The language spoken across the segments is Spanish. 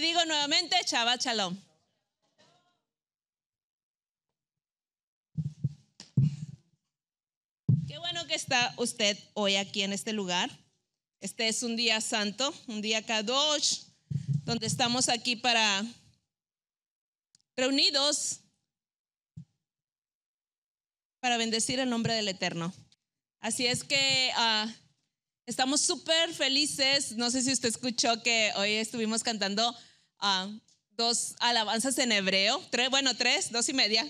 digo nuevamente, Shabbat Shalom. Qué bueno que está usted hoy aquí en este lugar. Este es un día santo, un día Kadosh, donde estamos aquí para reunidos para bendecir el nombre del Eterno. Así es que ah, estamos súper felices. No sé si usted escuchó que hoy estuvimos cantando Ah, dos alabanzas en hebreo, tres, bueno, tres, dos y media.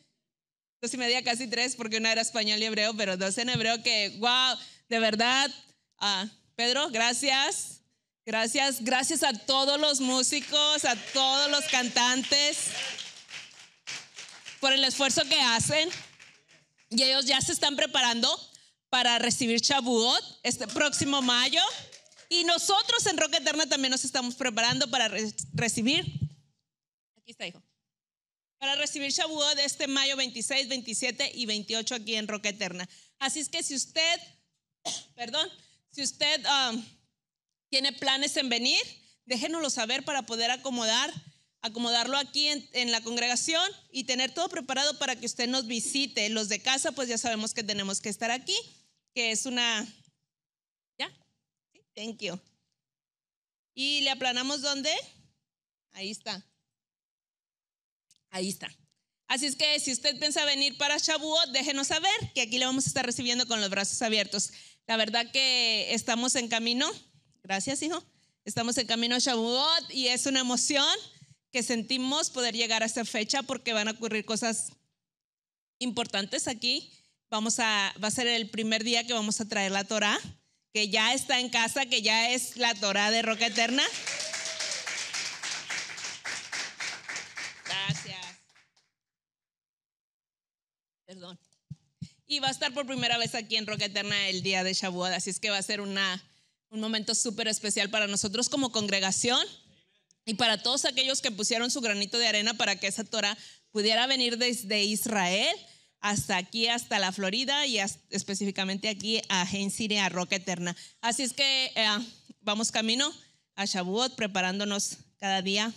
dos y media, casi tres, porque una era español y hebreo, pero dos en hebreo que, wow, de verdad. Ah, Pedro, gracias. Gracias, gracias a todos los músicos, a todos los cantantes por el esfuerzo que hacen. Y ellos ya se están preparando para recibir Chabuot este próximo mayo. Y nosotros en Roca Eterna también nos estamos preparando para recibir. Aquí está, hijo. Para recibir de este mayo 26, 27 y 28 aquí en Roca Eterna. Así es que si usted, perdón, si usted um, tiene planes en venir, déjenoslo saber para poder acomodar, acomodarlo aquí en, la congregación y tener todo preparado para que usted nos visite. Los de casa, pues ya sabemos que tenemos que estar aquí, que es una Thank you. ¿Y le aplanamos dónde? Ahí está. Ahí está. Así es que si usted piensa venir para Shavuot, déjenos saber que aquí le vamos a estar recibiendo con los brazos abiertos. La verdad que estamos en camino. Gracias, hijo. Estamos en camino a Shavuot y es una emoción que sentimos poder llegar a esta fecha porque van a ocurrir cosas importantes aquí. Vamos a, va a ser el primer día que vamos a traer la Torah que ya está en casa, que ya es la Torah de Roca Eterna? Gracias. Perdón. Y va a estar por primera vez aquí en Roca Eterna el día de Shavuot, así es que va a ser un momento súper especial para nosotros como congregación y para todos aquellos que pusieron su granito de arena para que esa Torah pudiera venir desde Israel hasta aquí, hasta la Florida y específicamente aquí a Gensire, a Roca Eterna. Así es que eh, vamos camino a Shavuot, preparándonos cada día.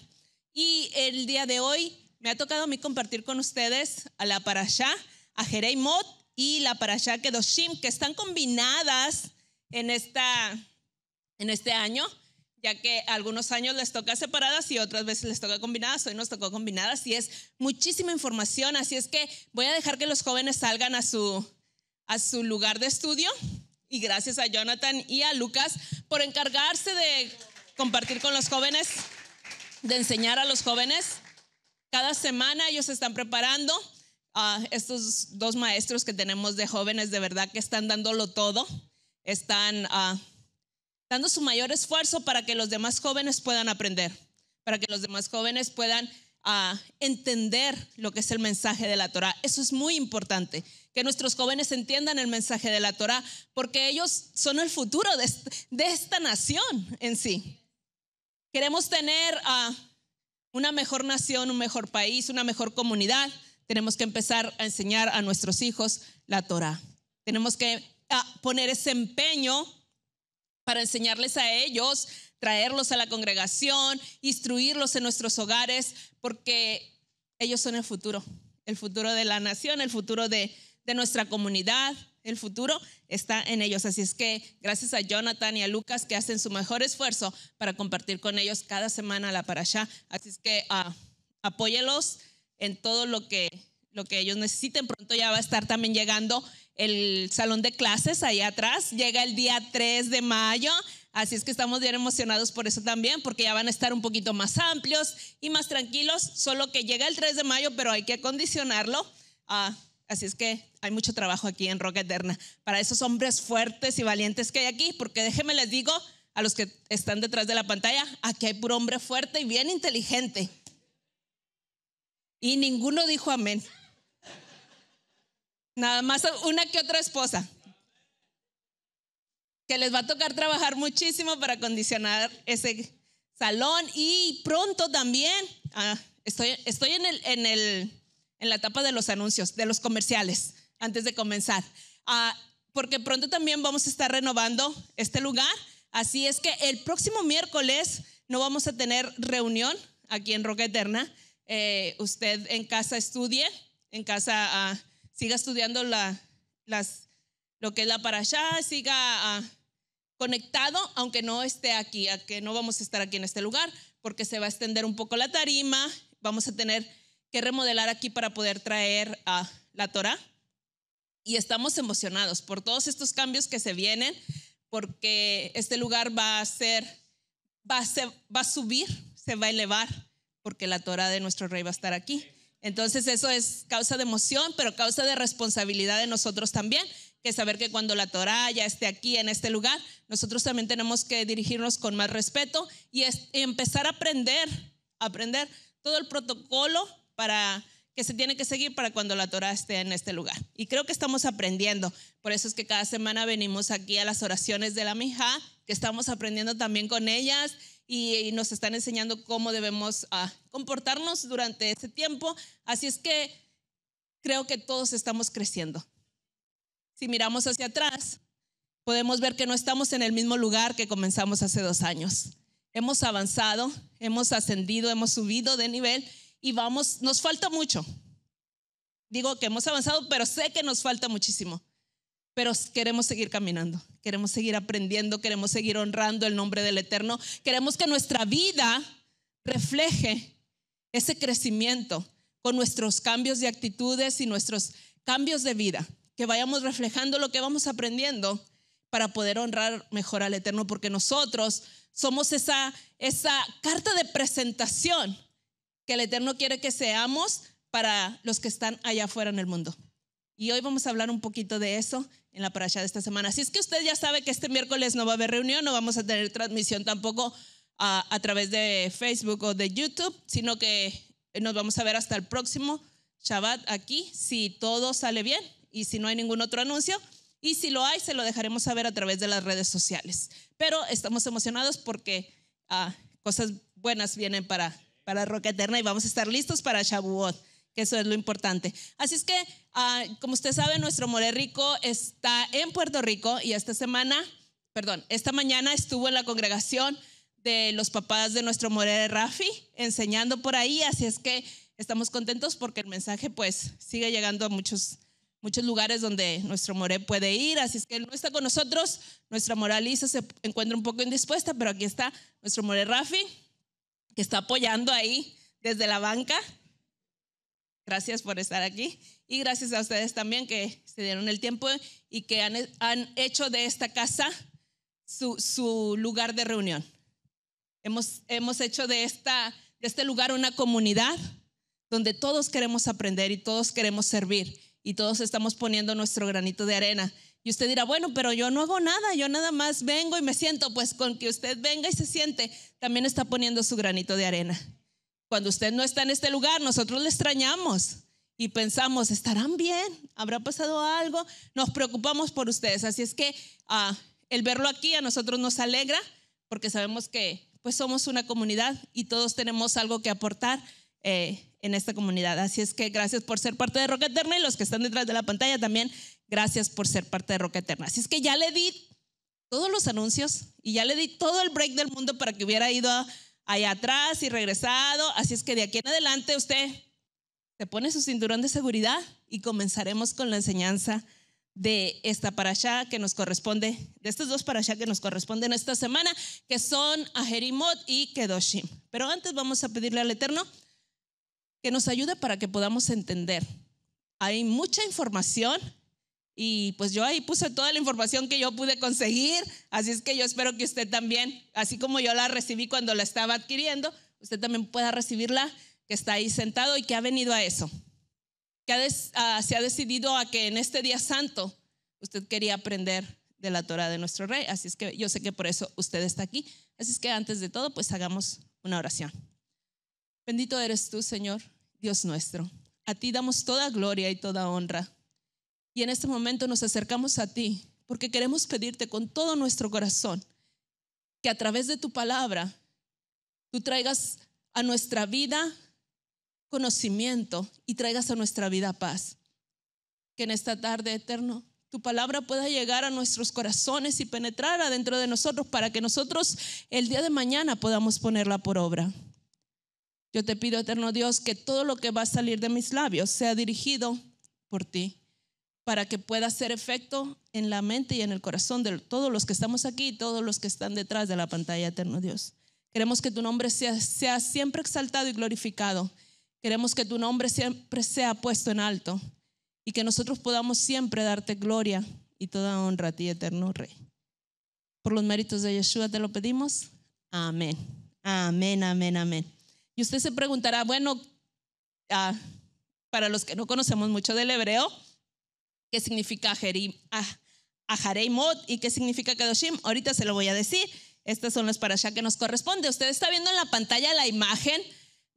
Y el día de hoy me ha tocado a mí compartir con ustedes a la Parashá, a Jeremot y la Parashá Kedoshim, que están combinadas en, esta, en este año ya que algunos años les toca separadas y otras veces les toca combinadas, hoy nos tocó combinadas y es muchísima información, así es que voy a dejar que los jóvenes salgan a su, a su lugar de estudio y gracias a Jonathan y a Lucas por encargarse de compartir con los jóvenes, de enseñar a los jóvenes. Cada semana ellos se están preparando. a ah, estos dos maestros que tenemos de jóvenes de verdad que están dándolo todo, están... a ah, dando su mayor esfuerzo para que los demás jóvenes puedan aprender, para que los demás jóvenes puedan ah, entender lo que es el mensaje de la Torah. Eso es muy importante, que nuestros jóvenes entiendan el mensaje de la Torah, porque ellos son el futuro de, esta nación en sí. Queremos tener ah, una mejor nación, un mejor país, una mejor comunidad. Tenemos que empezar a enseñar a nuestros hijos la Torah. Tenemos que ah, poner ese empeño para enseñarles a ellos, traerlos a la congregación, instruirlos en nuestros hogares, porque ellos son el futuro, el futuro de la nación, el futuro de, nuestra comunidad, el futuro está en ellos. Así es que gracias a Jonathan y a Lucas que hacen su mejor esfuerzo para compartir con ellos cada semana la para allá Así es que ah, apóyelos en todo lo que lo que ellos necesiten. Pronto ya va a estar también llegando el salón de clases ahí atrás. Llega el día 3 de mayo. Así es que estamos bien emocionados por eso también, porque ya van a estar un poquito más amplios y más tranquilos, solo que llega el 3 de mayo, pero hay que acondicionarlo. Ah, así es que hay mucho trabajo aquí en Roca Eterna para esos hombres fuertes y valientes que hay aquí, porque déjenme les digo a los que están detrás de la pantalla, aquí hay puro hombre fuerte y bien inteligente. Y ninguno dijo amén. Nada más una que otra esposa. Que les va a tocar trabajar muchísimo para acondicionar ese salón y pronto también. Ah, estoy estoy en, el, en, el, en la etapa de los anuncios, de los comerciales, antes de comenzar. Ah, porque pronto también vamos a estar renovando este lugar. Así es que el próximo miércoles no vamos a tener reunión aquí en Roca Eterna eh, usted en casa estudie, en casa ah, siga estudiando lo que es la para allá, siga ah, conectado, aunque no esté aquí, que no vamos a estar aquí en este lugar, porque se va a extender un poco la tarima, vamos a tener que remodelar aquí para poder traer a ah, la Torah. Y estamos emocionados por todos estos cambios que se vienen, porque este lugar va a, ser, va a subir, se va a elevar porque la Torah de nuestro rey va a estar aquí. Entonces eso es causa de emoción, pero causa de responsabilidad de nosotros también, que saber que cuando la Torah ya esté aquí en este lugar, nosotros también tenemos que dirigirnos con más respeto y, empezar a aprender, aprender todo el protocolo para que se tiene que seguir para cuando la Torah esté en este lugar. Y creo que estamos aprendiendo. Por eso es que cada semana venimos aquí a las oraciones de la mija, que estamos aprendiendo también con ellas y, nos están enseñando cómo debemos ah, comportarnos durante este tiempo. Así es que creo que todos estamos creciendo. Si miramos hacia atrás, podemos ver que no estamos en el mismo lugar que comenzamos hace dos años. Hemos avanzado, hemos ascendido, hemos subido de nivel y vamos, nos falta mucho. Digo que hemos avanzado, pero sé que nos falta muchísimo pero queremos seguir caminando, queremos seguir aprendiendo, queremos seguir honrando el nombre del Eterno, queremos que nuestra vida refleje ese crecimiento con nuestros cambios de actitudes y nuestros cambios de vida, que vayamos reflejando lo que vamos aprendiendo para poder honrar mejor al Eterno, porque nosotros somos esa, carta de presentación que el Eterno quiere que seamos para los que están allá afuera en el mundo. Y hoy vamos a hablar un poquito de eso en la paracha de esta semana. Si es que usted ya sabe que este miércoles no va a haber reunión, no vamos a tener transmisión tampoco a, través de Facebook o de YouTube, sino que eh, nos vamos a ver hasta el próximo Shabbat aquí, si todo sale bien y si no hay ningún otro anuncio. Y si lo hay, se lo dejaremos saber a través de las redes sociales. Pero estamos emocionados porque ah, cosas buenas vienen para, para Roca Eterna y vamos a estar listos para Shavuot que eso es lo importante. Así es que, ah, como usted sabe, nuestro More Rico está en Puerto Rico y esta semana, perdón, esta mañana estuvo en la congregación de los papás de nuestro More Rafi enseñando por ahí, así es que estamos contentos porque el mensaje pues sigue llegando a muchos muchos lugares donde nuestro More puede ir, así es que él no está con nosotros, nuestra Moraliza se encuentra un poco indispuesta, pero aquí está nuestro More Rafi que está apoyando ahí desde la banca Gracias por estar aquí y gracias a ustedes también que se dieron el tiempo y que han, han hecho de esta casa su, su lugar de reunión. Hemos, hemos hecho de, esta, de este lugar una comunidad donde todos queremos aprender y todos queremos servir y todos estamos poniendo nuestro granito de arena. Y usted dirá, bueno, pero yo no hago nada, yo nada más vengo y me siento, pues con que usted venga y se siente, también está poniendo su granito de arena. Cuando usted no está en este lugar, nosotros le extrañamos y pensamos, ¿estarán bien? ¿Habrá pasado algo? Nos preocupamos por ustedes. Así es que ah, el verlo aquí a nosotros nos alegra porque sabemos que pues somos una comunidad y todos tenemos algo que aportar eh, en esta comunidad. Así es que gracias por ser parte de Roca Eterna y los que están detrás de la pantalla también, gracias por ser parte de Roca Eterna. Así es que ya le di todos los anuncios y ya le di todo el break del mundo para que hubiera ido a allá atrás y regresado. Así es que de aquí en adelante usted se pone su cinturón de seguridad y comenzaremos con la enseñanza de esta parasha que nos corresponde, de estos dos allá que nos corresponden esta semana, que son Aherimot y Kedoshim. Pero antes vamos a pedirle al Eterno que nos ayude para que podamos entender. Hay mucha información y pues yo ahí puse toda la información que yo pude conseguir, así es que yo espero que usted también, así como yo la recibí cuando la estaba adquiriendo, usted también pueda recibirla, que está ahí sentado y que ha venido a eso, que ah, se ha decidido a que en este día santo usted quería aprender de la Torah de nuestro rey, así es que yo sé que por eso usted está aquí. Así es que antes de todo, pues hagamos una oración. Bendito eres tú, Señor, Dios nuestro. A ti damos toda gloria y toda honra y en este momento nos acercamos a ti porque queremos pedirte con todo nuestro corazón que a través de tu palabra tú traigas a nuestra vida conocimiento y traigas a nuestra vida paz. Que en esta tarde, eterno, tu palabra pueda llegar a nuestros corazones y penetrar adentro de nosotros para que nosotros el día de mañana podamos ponerla por obra. Yo te pido, eterno Dios, que todo lo que va a salir de mis labios sea dirigido por ti para que pueda hacer efecto en la mente y en el corazón de todos los que estamos aquí y todos los que están detrás de la pantalla, eterno Dios. Queremos que tu nombre sea, sea siempre exaltado y glorificado. Queremos que tu nombre siempre sea puesto en alto y que nosotros podamos siempre darte gloria y toda honra a ti, eterno Rey. Por los méritos de Yeshua te lo pedimos. Amén. Amén, amén, amén. Y usted se preguntará, bueno, ah, para los que no conocemos mucho del hebreo, ¿Qué significa Ajareimot y qué significa Kedoshim. Ahorita se lo voy a decir. Estas son las parashá que nos corresponde. Usted está viendo en la pantalla la imagen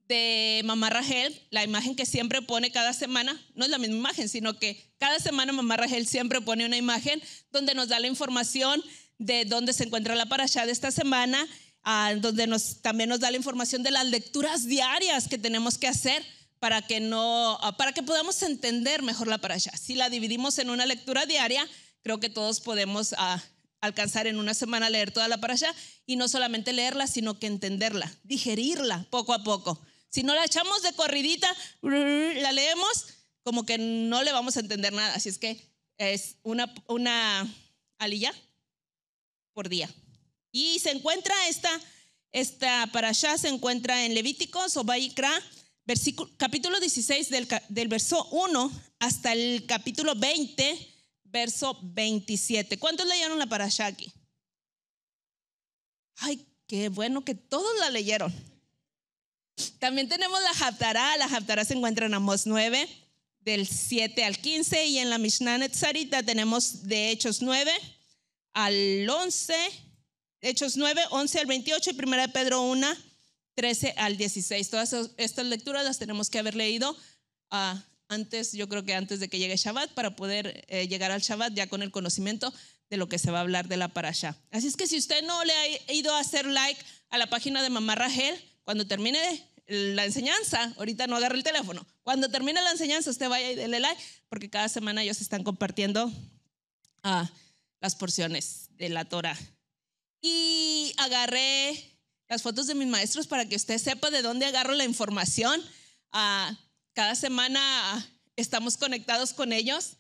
de Mamá Rachel, la imagen que siempre pone cada semana, no es la misma imagen, sino que cada semana Mamá Rachel siempre pone una imagen donde nos da la información de dónde se encuentra la parashá de esta semana, ah, donde también nos da la información de las lecturas diarias que tenemos que hacer para que no, ah, para que podamos entender mejor la para parasha. Si la dividimos en una lectura diaria, creo que todos podemos ah, alcanzar en una semana leer toda la parasha y no solamente leerla, sino que entenderla, digerirla poco a poco. Si no la echamos de corridita, la leemos, como que no le vamos a entender nada. Así es que es una, una alilla por día. Y se encuentra esta, esta allá se encuentra en Levíticos o Baikra capítulo 16 del, verso 1 hasta el capítulo 20, verso 27. ¿Cuántos leyeron la parasha Ay, qué bueno que todos la leyeron. También tenemos la Haftarah. La Haftarah se encuentra en Amos 9, del 7 al 15. Y en la Mishnah Netzarita tenemos de Hechos 9 al 11, Hechos 9, 11 al 28 y 1 Pedro 1 13 al 16. Todas estas lecturas las tenemos que haber leído ah, antes, yo creo que antes de que llegue Shabbat, para poder eh, llegar al Shabbat ya con el conocimiento de lo que se va a hablar de la parasha. Así es que si usted no le ha ido a hacer like a la página de Mamá Rahel, cuando termine la enseñanza, ahorita no agarre el teléfono, cuando termine la enseñanza usted vaya y dele like, porque cada semana ellos están compartiendo ah, las porciones de la Torah. Y agarré las fotos de mis maestros para que usted sepa de dónde agarro la información. Ah, cada semana estamos conectados con ellos.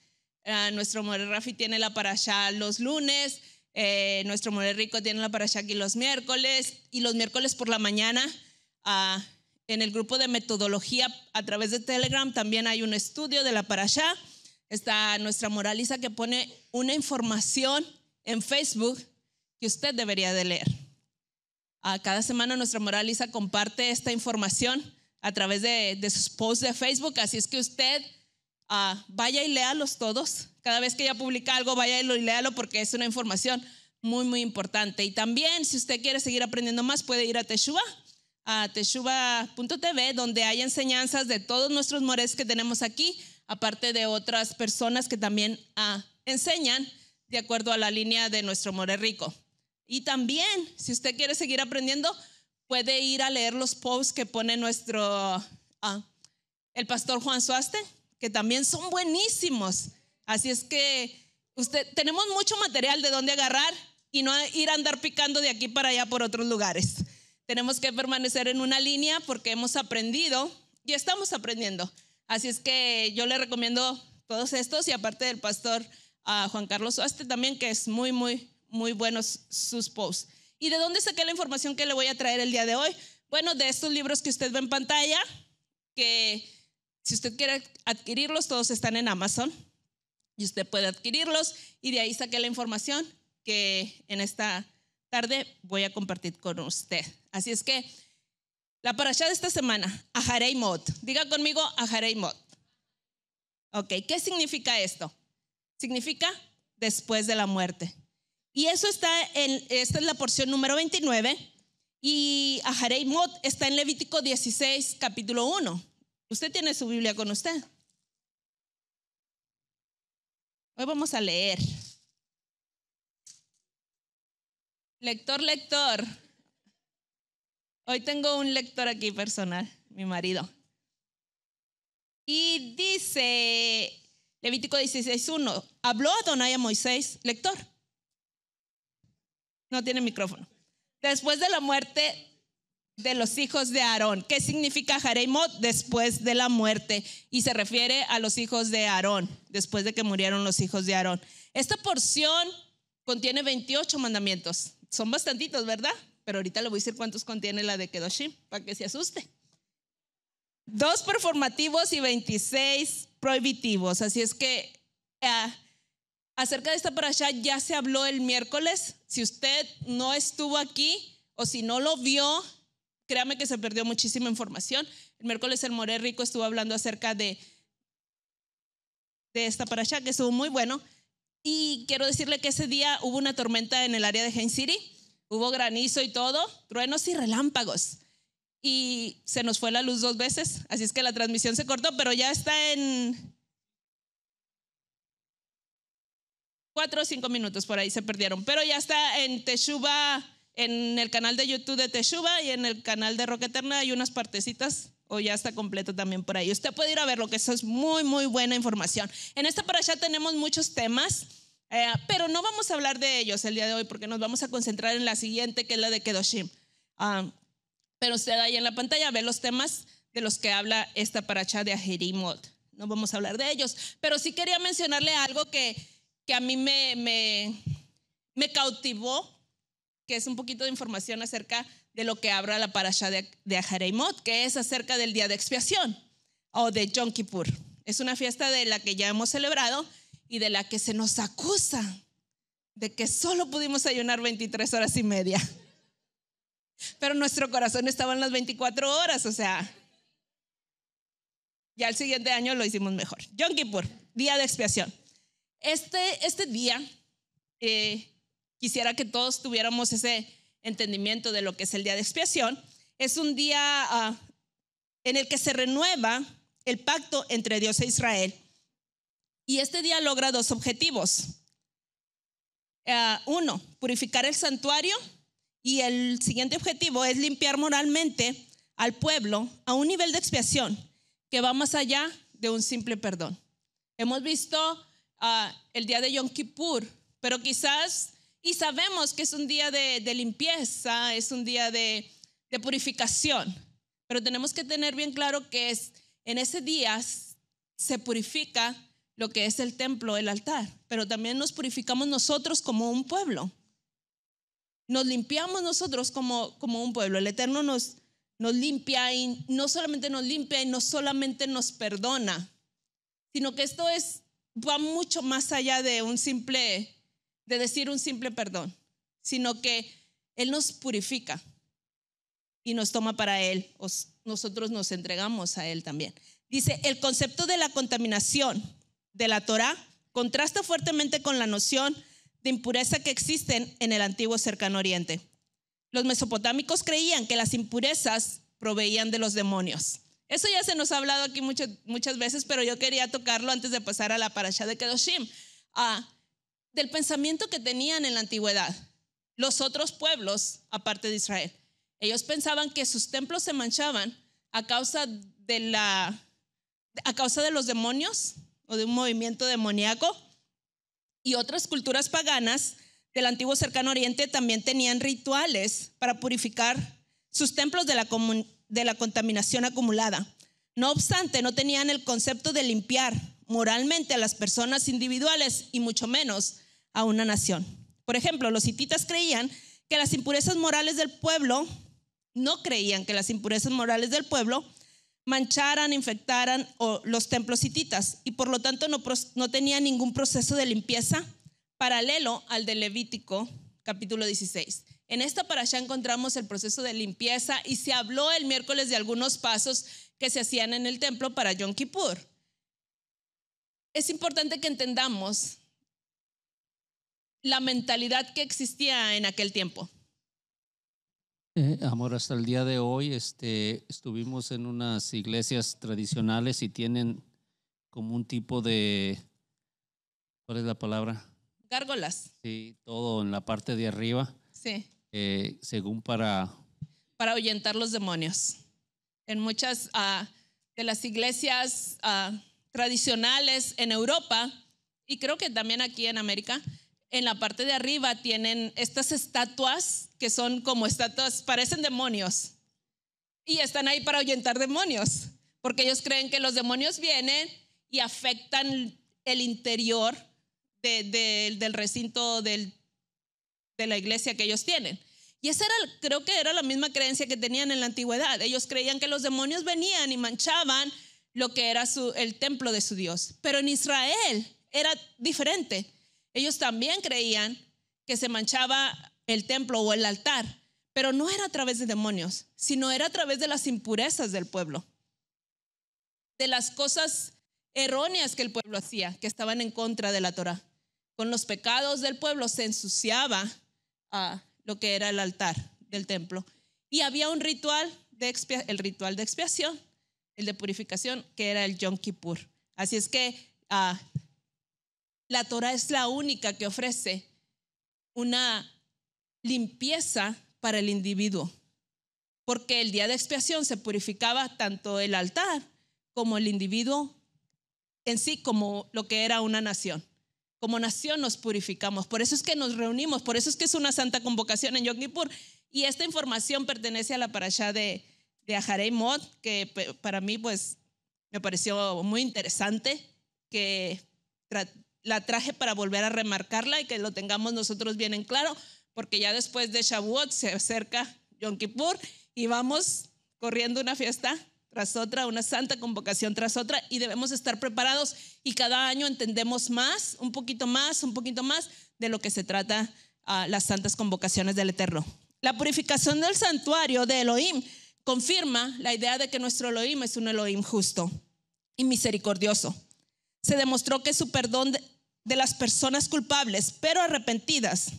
Ah, nuestro More Rafi tiene la allá los lunes, eh, nuestro More Rico tiene la allá aquí los miércoles y los miércoles por la mañana. Ah, en el grupo de metodología a través de Telegram también hay un estudio de la allá Está nuestra moraliza que pone una información en Facebook que usted debería de leer. Ah, cada semana nuestra moraliza comparte esta información a través de, sus posts de Facebook, así es que usted ah, vaya y léalos todos. Cada vez que ella publica algo, vaya y léalo porque es una información muy, muy importante. Y también, si usted quiere seguir aprendiendo más, puede ir a Teshuva, a teshuva.tv, donde hay enseñanzas de todos nuestros mores que tenemos aquí, aparte de otras personas que también ah, enseñan de acuerdo a la línea de nuestro more rico. Y también, si usted quiere seguir aprendiendo, puede ir a leer los posts que pone nuestro, ah, el pastor Juan Suaste, que también son buenísimos. Así es que usted, tenemos mucho material de dónde agarrar y no ir a andar picando de aquí para allá por otros lugares. Tenemos que permanecer en una línea porque hemos aprendido y estamos aprendiendo. Así es que yo le recomiendo todos estos y aparte del pastor ah, Juan Carlos Suaste también, que es muy, muy, muy buenos sus posts. ¿Y de dónde saqué la información que le voy a traer el día de hoy? Bueno, de estos libros que usted ve en pantalla, que si usted quiere adquirirlos, todos están en Amazon y usted puede adquirirlos. Y de ahí saqué la información que en esta tarde voy a compartir con usted. Así es que la parasha de esta semana, Ajareimot. Diga conmigo Ajareimot. Ok, ¿qué significa esto? Significa después de la muerte. Y eso está en, esta es la porción número 29. Y Ajareimot está en Levítico 16, capítulo 1. Usted tiene su Biblia con usted. Hoy vamos a leer. Lector, lector. Hoy tengo un lector aquí personal, mi marido. Y dice Levítico 16.1, habló a a Moisés, lector, no tiene micrófono. Después de la muerte de los hijos de Aarón. ¿Qué significa Jareimot? Después de la muerte. Y se refiere a los hijos de Aarón, después de que murieron los hijos de Aarón. Esta porción contiene 28 mandamientos. Son bastantitos, ¿verdad? Pero ahorita le voy a decir cuántos contiene la de Kedoshim, para que se asuste. Dos performativos y 26 prohibitivos. Así es que... Ah, Acerca de esta parasha ya se habló el miércoles. Si usted no estuvo aquí o si no lo vio, créame que se perdió muchísima información. El miércoles el More Rico estuvo hablando acerca de, de esta parasha, que estuvo muy bueno. Y quiero decirle que ese día hubo una tormenta en el área de Hain City, hubo granizo y todo, truenos y relámpagos. Y se nos fue la luz dos veces, así es que la transmisión se cortó, pero ya está en, cuatro o cinco minutos por ahí se perdieron, pero ya está en Teshuva, en el canal de YouTube de Teshuva y en el canal de Roca Eterna hay unas partecitas o ya está completo también por ahí. Usted puede ir a verlo, que eso es muy, muy buena información. En esta paracha tenemos muchos temas, eh, pero no vamos a hablar de ellos el día de hoy porque nos vamos a concentrar en la siguiente, que es la de Kedoshim. Ah, pero usted ahí en la pantalla ve los temas de los que habla esta paracha de Ajerimot. No vamos a hablar de ellos, pero sí quería mencionarle algo que que a mí me, me, cautivó, que es un poquito de información acerca de lo que habla la parasha de, de que es acerca del día de expiación o de Yom Kippur. Es una fiesta de la que ya hemos celebrado y de la que se nos acusa de que solo pudimos ayunar 23 horas y media. Pero nuestro corazón estaba en las 24 horas, o sea, ya el siguiente año lo hicimos mejor. Yom Kippur, día de expiación. Este, este día eh, quisiera que todos tuviéramos ese entendimiento de lo que es el día de expiación. Es un día ah, en el que se renueva el pacto entre Dios e Israel. Y este día logra dos objetivos. Ah, uno, purificar el santuario y el siguiente objetivo es limpiar moralmente al pueblo a un nivel de expiación que va más allá de un simple perdón. Hemos visto Ah, el día de Yom Kippur, pero quizás, y sabemos que es un día de, limpieza, es un día de, de purificación, pero tenemos que tener bien claro que es, en ese día se purifica lo que es el templo, el altar, pero también nos purificamos nosotros como un pueblo. Nos limpiamos nosotros como, como un pueblo. El Eterno nos, nos limpia y no solamente nos limpia y no solamente nos perdona, sino que esto es va mucho más allá de un simple, de decir un simple perdón, sino que Él nos purifica y nos toma para Él, nosotros nos entregamos a Él también. Dice, el concepto de la contaminación de la Torah contrasta fuertemente con la noción de impureza que existen en el antiguo cercano oriente. Los mesopotámicos creían que las impurezas proveían de los demonios. Eso ya se nos ha hablado aquí muchas, muchas veces, pero yo quería tocarlo antes de pasar a la parasha de Kedoshim. Ah, del pensamiento que tenían en la antigüedad los otros pueblos, aparte de Israel. Ellos pensaban que sus templos se manchaban a causa de, la, a causa de los demonios o de un movimiento demoníaco. Y otras culturas paganas del antiguo cercano oriente también tenían rituales para purificar sus templos de la comunidad de la contaminación acumulada. No obstante, no tenían el concepto de limpiar moralmente a las personas individuales y mucho menos a una nación. Por ejemplo, los hititas creían que las impurezas morales del pueblo, no creían que las impurezas morales del pueblo mancharan, infectaran los templos hititas y por lo tanto no, no tenían ningún proceso de limpieza paralelo al de Levítico capítulo 16. En esta parasha encontramos el proceso de limpieza y se habló el miércoles de algunos pasos que se hacían en el templo para Yom Kippur. Es importante que entendamos la mentalidad que existía en aquel tiempo. Eh, amor, hasta el día de hoy este, estuvimos en unas iglesias tradicionales y tienen como un tipo de, ¿cuál es la palabra? Gárgolas. Sí, todo en la parte de arriba. Sí. Eh, según para... Para ahuyentar los demonios. En muchas ah, de las iglesias ah, tradicionales en Europa, y creo que también aquí en América, en la parte de arriba tienen estas estatuas que son como estatuas, parecen demonios, y están ahí para ahuyentar demonios, porque ellos creen que los demonios vienen y afectan el interior del recinto del de la iglesia que ellos tienen. Y esa era, creo que era la misma creencia que tenían en la antigüedad. Ellos creían que los demonios venían y manchaban lo que era su, el templo de su Dios. Pero en Israel era diferente. Ellos también creían que se manchaba el templo o el altar, pero no era a través de demonios, sino era a través de las impurezas del pueblo, de las cosas erróneas que el pueblo hacía, que estaban en contra de la Torah. Con los pecados del pueblo se ensuciaba lo que era el altar del templo. Y había un ritual de el ritual de expiación, el de purificación, que era el Yom Kippur. Así es que ah, la Torah es la única que ofrece una limpieza para el individuo, porque el día de expiación se purificaba tanto el altar como el individuo en sí, como lo que era una nación. Como nación nos purificamos, por eso es que nos reunimos, por eso es que es una santa convocación en Yom Y esta información pertenece a la parasha de, de Mot, Mod, que para mí pues me pareció muy interesante, que la traje para volver a remarcarla y que lo tengamos nosotros bien en claro, porque ya después de Shavuot se acerca Yom Kippur y vamos corriendo una fiesta tras otra, una santa convocación tras otra y debemos estar preparados y cada año entendemos más, un poquito más, un poquito más de lo que se trata a ah, las santas convocaciones del Eterno. La purificación del santuario de Elohim confirma la idea de que nuestro Elohim es un Elohim justo y misericordioso. Se demostró que su perdón de, las personas culpables, pero arrepentidas,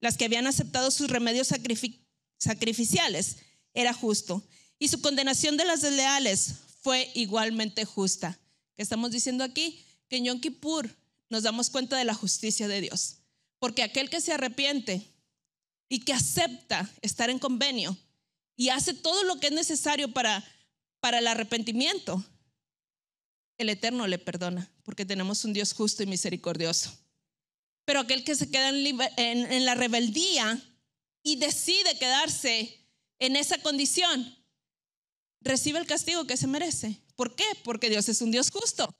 las que habían aceptado sus remedios sacrificiales, era justo y su condenación de las desleales fue igualmente justa. ¿Qué estamos diciendo aquí? Que en Yom nos damos cuenta de la justicia de Dios. Porque aquel que se arrepiente y que acepta estar en convenio y hace todo lo que es necesario para, para el arrepentimiento, el Eterno le perdona, porque tenemos un Dios justo y misericordioso. Pero aquel que se queda en la rebeldía y decide quedarse en esa condición, recibe el castigo que se merece. ¿Por qué? Porque Dios es un Dios justo.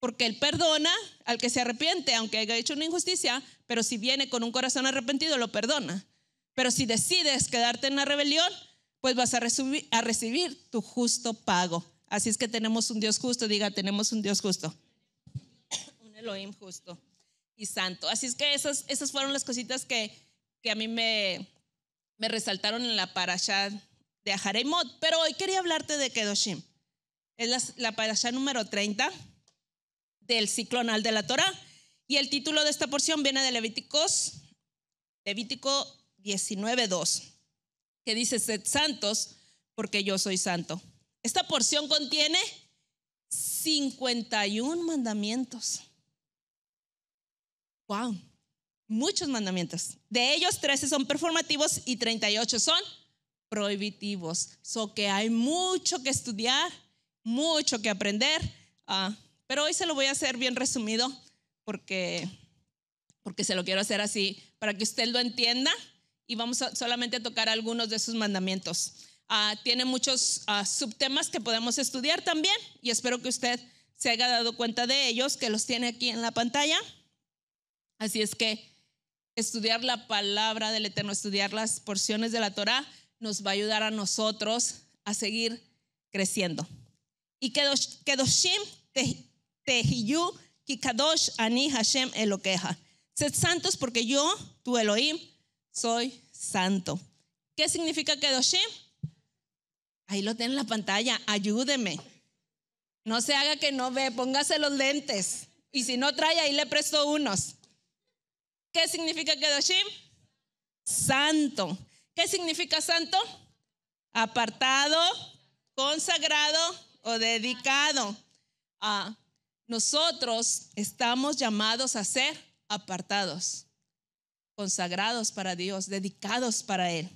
Porque Él perdona al que se arrepiente, aunque haya hecho una injusticia, pero si viene con un corazón arrepentido, lo perdona. Pero si decides quedarte en la rebelión, pues vas a, recibir, tu justo pago. Así es que tenemos un Dios justo, diga, tenemos un Dios justo. Un Elohim justo y santo. Así es que esas, esas fueron las cositas que, que a mí me, me resaltaron en la parasha de Ajareimot. Pero hoy quería hablarte de Kedoshim. Es la, la parasha número 30 del ciclonal de la Torah. Y el título de esta porción viene de Levíticos, Levítico 19.2, que dice, sed santos porque yo soy santo. Esta porción contiene 51 mandamientos. Wow, muchos mandamientos. De ellos 13 son performativos y 38 son prohibitivos. So que hay mucho que estudiar, mucho que aprender, ah, pero hoy se lo voy a hacer bien resumido porque, porque se lo quiero hacer así para que usted lo entienda y vamos solamente a tocar algunos de sus mandamientos. Ah, tiene muchos ah, subtemas que podemos estudiar también y espero que usted se haya dado cuenta de ellos, que los tiene aquí en la pantalla. Así es que estudiar la palabra del Eterno, estudiar las porciones de la Torah, nos va a ayudar a nosotros a seguir creciendo. Y Kedoshim Tehiyu Kikadosh Ani Hashem Eloqueja. Sed santos porque yo, tu Elohim, soy santo. ¿Qué significa Kedoshim? Ahí lo tienen en la pantalla, ayúdeme. No se haga que no ve, póngase los lentes. Y si no trae, ahí le presto unos. ¿Qué significa Kedoshim? Santo. ¿Qué significa santo? Apartado, consagrado o dedicado. a ah, nosotros estamos llamados a ser apartados, consagrados para Dios, dedicados para Él.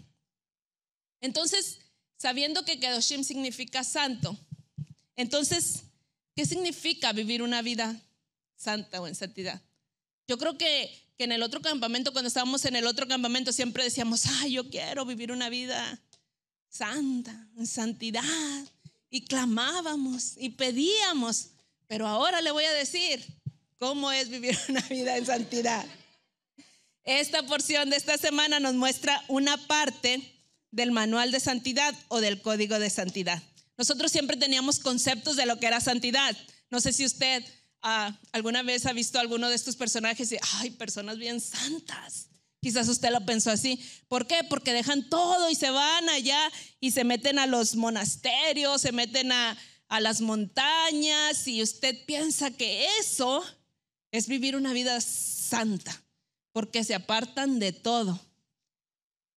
Entonces, sabiendo que Kedoshim significa santo, entonces, ¿qué significa vivir una vida santa o en santidad? Yo creo que, que en el otro campamento, cuando estábamos en el otro campamento, siempre decíamos, ay, yo quiero vivir una vida santa, en santidad. Y clamábamos y pedíamos. Pero ahora le voy a decir cómo es vivir una vida en santidad. Esta porción de esta semana nos muestra una parte del manual de santidad o del código de santidad. Nosotros siempre teníamos conceptos de lo que era santidad. No sé si usted Ah, alguna vez ha visto alguno de estos personajes y, ay, personas bien santas. Quizás usted lo pensó así. ¿Por qué? Porque dejan todo y se van allá y se meten a los monasterios, se meten a, a las montañas y usted piensa que eso es vivir una vida santa, porque se apartan de todo.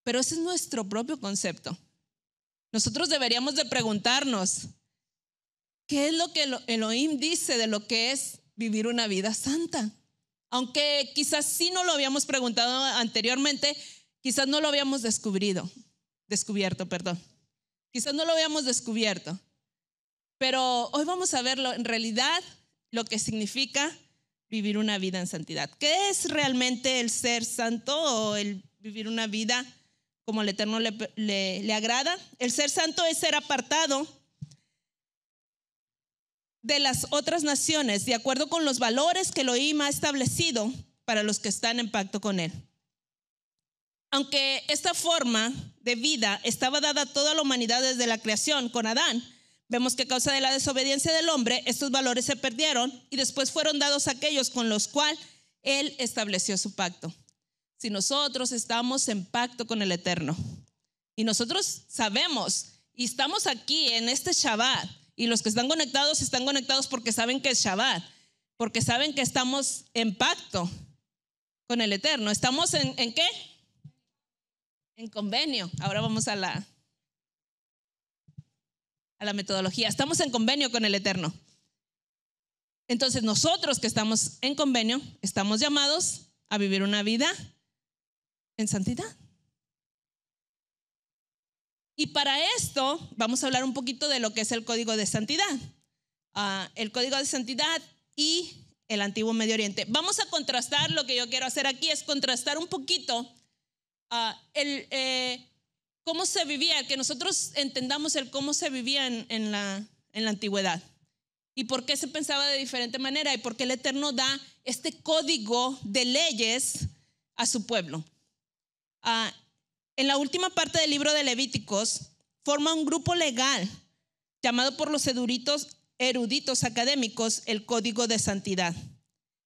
Pero ese es nuestro propio concepto. Nosotros deberíamos de preguntarnos, ¿Qué es lo que Elohim dice de lo que es vivir una vida santa? Aunque quizás si no lo habíamos preguntado anteriormente, quizás no lo habíamos descubrido, descubierto, perdón. Quizás no lo habíamos descubierto. Pero hoy vamos a verlo en realidad lo que significa vivir una vida en santidad. ¿Qué es realmente el ser santo o el vivir una vida como el Eterno le agrada? El ser santo es ser apartado de las otras naciones, de acuerdo con los valores que Elohim ha establecido para los que están en pacto con Él. Aunque esta forma de vida estaba dada a toda la humanidad desde la creación con Adán, vemos que a causa de la desobediencia del hombre, estos valores se perdieron y después fueron dados a aquellos con los cuales Él estableció su pacto. Si nosotros estamos en pacto con el Eterno y nosotros sabemos y estamos aquí en este Shabbat, y los que están conectados están conectados porque saben que es Shabbat, porque saben que estamos en pacto con el Eterno. ¿Estamos en, qué? En convenio. Ahora vamos a la, a la metodología. Estamos en convenio con el Eterno. Entonces nosotros que estamos en convenio, estamos llamados a vivir una vida en santidad. Y para esto vamos a hablar un poquito de lo que es el Código de Santidad. Ah, el Código de Santidad y el Antiguo Medio Oriente. Vamos a contrastar, lo que yo quiero hacer aquí es contrastar un poquito ah, eh, cómo se vivía, que nosotros entendamos el cómo se vivía en, la, en la antigüedad y por qué se pensaba de diferente manera y por qué el Eterno da este código de leyes a su pueblo. Uh, en la última parte del libro de Levíticos, forma un grupo legal llamado por los eruditos, eruditos académicos el Código de Santidad.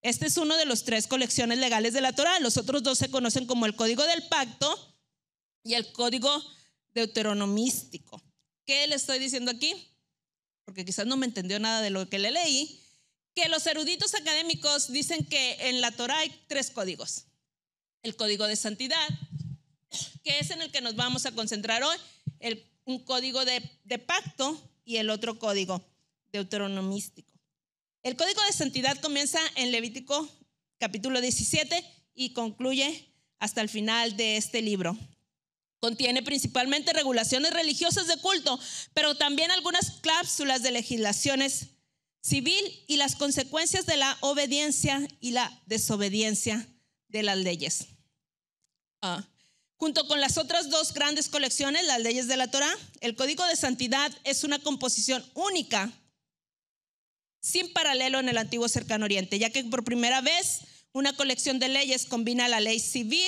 Este es uno de los tres colecciones legales de la Torah Los otros dos se conocen como el Código del Pacto y el Código Deuteronomístico. ¿Qué le estoy diciendo aquí? Porque quizás no me entendió nada de lo que le leí. Que los eruditos académicos dicen que en la Torah hay tres códigos. El Código de Santidad, que es en el que nos vamos a concentrar hoy, un código de, pacto y el otro código deuteronomístico. El código de santidad comienza en Levítico capítulo 17 y concluye hasta el final de este libro. Contiene principalmente regulaciones religiosas de culto, pero también algunas cláusulas de legislaciones civil y las consecuencias de la obediencia y la desobediencia de las leyes. Ah, Junto con las otras dos grandes colecciones, las leyes de la Torá, el Código de Santidad es una composición única, sin paralelo en el antiguo Cercano Oriente, ya que por primera vez una colección de leyes combina la ley civil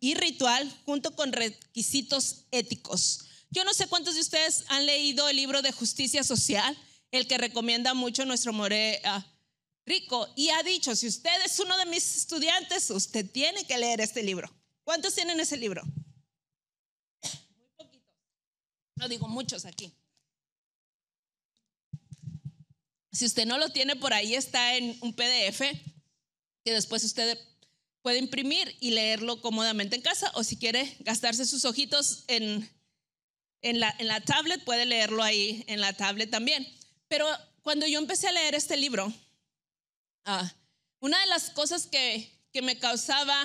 y ritual junto con requisitos éticos. Yo no sé cuántos de ustedes han leído el libro de Justicia Social, el que recomienda mucho nuestro More ah, Rico, y ha dicho, si usted es uno de mis estudiantes, usted tiene que leer este libro. ¿Cuántos tienen ese libro? Muy poquitos. No digo muchos aquí. Si usted no lo tiene por ahí, está en un PDF que después usted puede imprimir y leerlo cómodamente en casa o si quiere gastarse sus ojitos en, en, la, tablet, puede leerlo ahí en la tablet también. Pero cuando yo empecé a leer este libro, ah, una de las cosas que, me causaba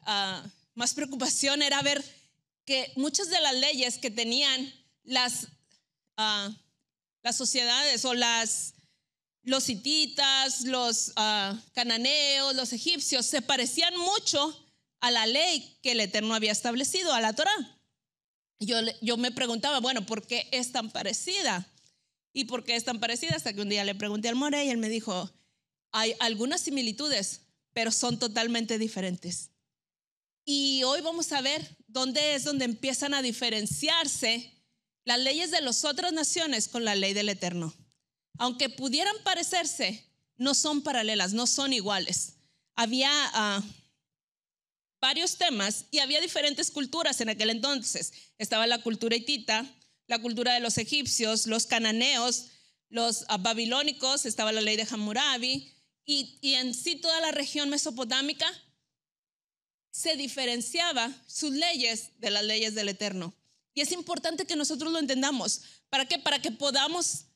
ah, más preocupación era ver que muchas de las leyes que tenían las, ah, las sociedades o las, los hititas, los ah, cananeos, los egipcios, se parecían mucho a la ley que el Eterno había establecido, a la Torah. Yo, yo me preguntaba, bueno, ¿por qué es tan parecida? ¿Y por qué es tan parecida? Hasta que un día le pregunté al Morey y él me dijo, hay algunas similitudes, pero son totalmente diferentes. Y hoy vamos a ver dónde es donde empiezan a diferenciarse las leyes de las otras naciones con la ley del Eterno. Aunque pudieran parecerse, no son paralelas, no son iguales. Había ah, varios temas y había diferentes culturas en aquel entonces. Estaba la cultura hitita, la cultura de los egipcios, los cananeos, los ah, babilónicos, estaba la ley de Hammurabi y en sí toda la región mesopotámica se diferenciaba sus leyes de las leyes del Eterno. Y es importante que nosotros lo entendamos. ¿Para qué? Para que podamos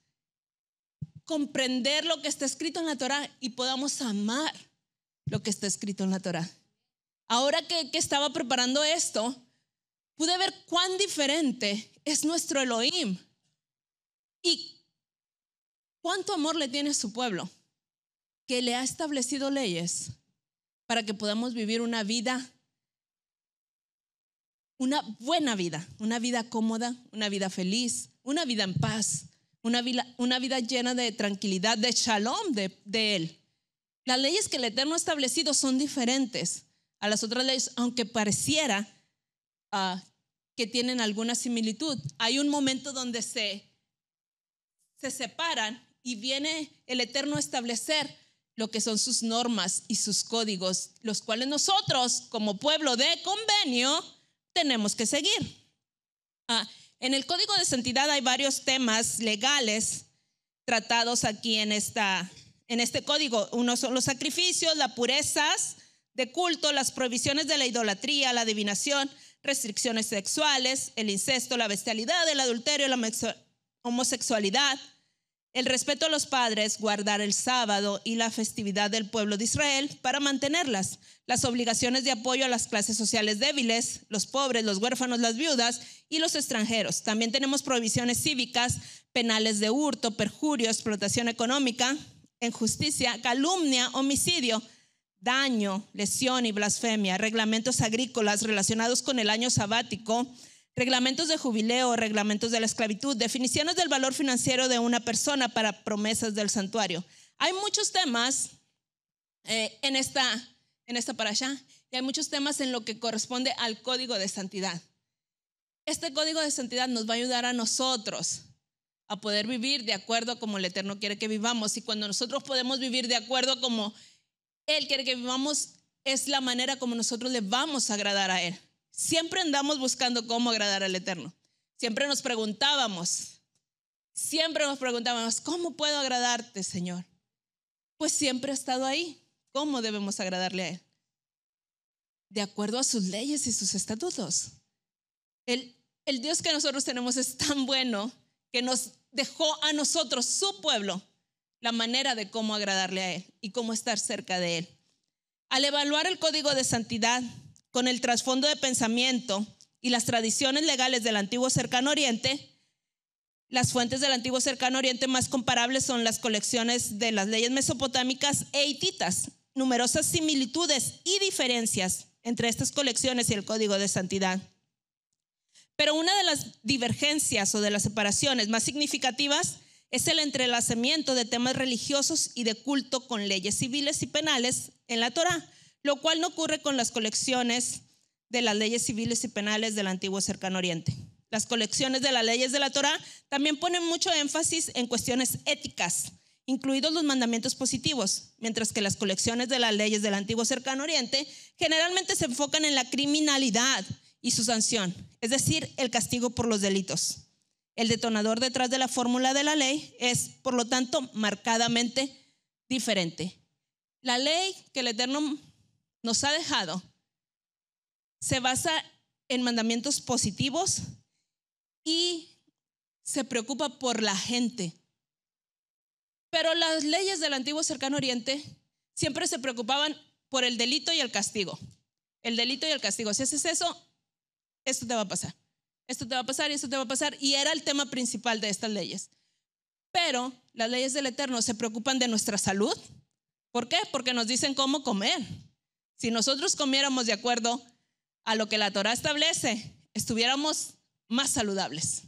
comprender lo que está escrito en la Torah y podamos amar lo que está escrito en la Torah. Ahora que, que estaba preparando esto, pude ver cuán diferente es nuestro Elohim y cuánto amor le tiene a su pueblo, que le ha establecido leyes para que podamos vivir una vida, una buena vida, una vida cómoda, una vida feliz, una vida en paz, una vida, una vida llena de tranquilidad, de shalom de, de Él. Las leyes que el Eterno ha establecido son diferentes a las otras leyes, aunque pareciera ah, que tienen alguna similitud. Hay un momento donde se, se separan y viene el Eterno a establecer lo que son sus normas y sus códigos, los cuales nosotros como pueblo de convenio tenemos que seguir. Ah, en el Código de Santidad hay varios temas legales tratados aquí en, esta, en este código. Uno son los sacrificios, las purezas de culto, las prohibiciones de la idolatría, la adivinación, restricciones sexuales, el incesto, la bestialidad, el adulterio, la homosexualidad, el respeto a los padres, guardar el sábado y la festividad del pueblo de Israel para mantenerlas, las obligaciones de apoyo a las clases sociales débiles, los pobres, los huérfanos, las viudas y los extranjeros. También tenemos prohibiciones cívicas, penales de hurto, perjurio, explotación económica, injusticia, calumnia, homicidio, daño, lesión y blasfemia, reglamentos agrícolas relacionados con el año sabático, reglamentos de jubileo, reglamentos de la esclavitud, definiciones del valor financiero de una persona para promesas del santuario. Hay muchos temas eh, en esta en esta para allá y hay muchos temas en lo que corresponde al código de santidad. Este código de santidad nos va a ayudar a nosotros a poder vivir de acuerdo a como el Eterno quiere que vivamos y cuando nosotros podemos vivir de acuerdo a como él quiere que vivamos es la manera como nosotros le vamos a agradar a él. Siempre andamos buscando cómo agradar al Eterno. Siempre nos preguntábamos, siempre nos preguntábamos, ¿cómo puedo agradarte, Señor? Pues siempre ha estado ahí. ¿Cómo debemos agradarle a Él? De acuerdo a sus leyes y sus estatutos. El, Dios que nosotros tenemos es tan bueno que nos dejó a nosotros, su pueblo, la manera de cómo agradarle a Él y cómo estar cerca de Él. Al evaluar el código de santidad, con el trasfondo de pensamiento y las tradiciones legales del antiguo cercano oriente, las fuentes del antiguo cercano oriente más comparables son las colecciones de las leyes mesopotámicas e hititas. Numerosas similitudes y diferencias entre estas colecciones y el código de santidad. Pero una de las divergencias o de las separaciones más significativas es el entrelazamiento de temas religiosos y de culto con leyes civiles y penales en la Torá, lo cual no ocurre con las colecciones de las leyes civiles y penales del antiguo cercano oriente. Las colecciones de las leyes de la Torá también ponen mucho énfasis en cuestiones éticas, incluidos los mandamientos positivos, mientras que las colecciones de las leyes del antiguo cercano oriente generalmente se enfocan en la criminalidad y su sanción, es decir, el castigo por los delitos. El detonador detrás de la fórmula de la ley es, por lo tanto, marcadamente diferente. La ley que el Eterno nos ha dejado se basa en mandamientos positivos y se preocupa por la gente. Pero las leyes del antiguo cercano oriente siempre se preocupaban por el delito y el castigo. El delito y el castigo. Si haces eso, esto te va a pasar. Esto te va a pasar y esto te va a pasar. Y era el tema principal de estas leyes. Pero las leyes del Eterno se preocupan de nuestra salud. ¿Por qué? Porque nos dicen cómo comer si nosotros comiéramos de acuerdo a lo que la Torah establece, estuviéramos más saludables.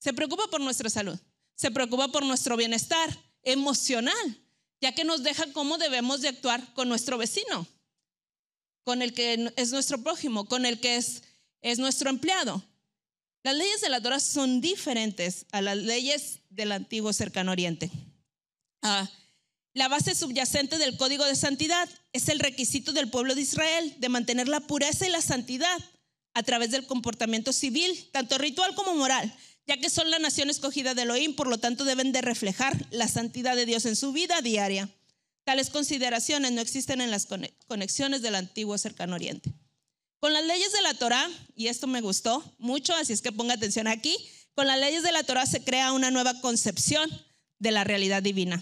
Se preocupa por nuestra salud, se preocupa por nuestro bienestar emocional, ya que nos deja cómo debemos de actuar con nuestro vecino, con el que es nuestro prójimo, con el que es, es nuestro empleado. Las leyes de la Torah son diferentes a las leyes del antiguo cercano oriente. Ah, la base subyacente del código de santidad es el requisito del pueblo de Israel de mantener la pureza y la santidad a través del comportamiento civil, tanto ritual como moral, ya que son la nación escogida de Elohim, por lo tanto deben de reflejar la santidad de Dios en su vida diaria. Tales consideraciones no existen en las conexiones del antiguo cercano oriente. Con las leyes de la Torá, y esto me gustó mucho, así es que ponga atención aquí, con las leyes de la Torá se crea una nueva concepción de la realidad divina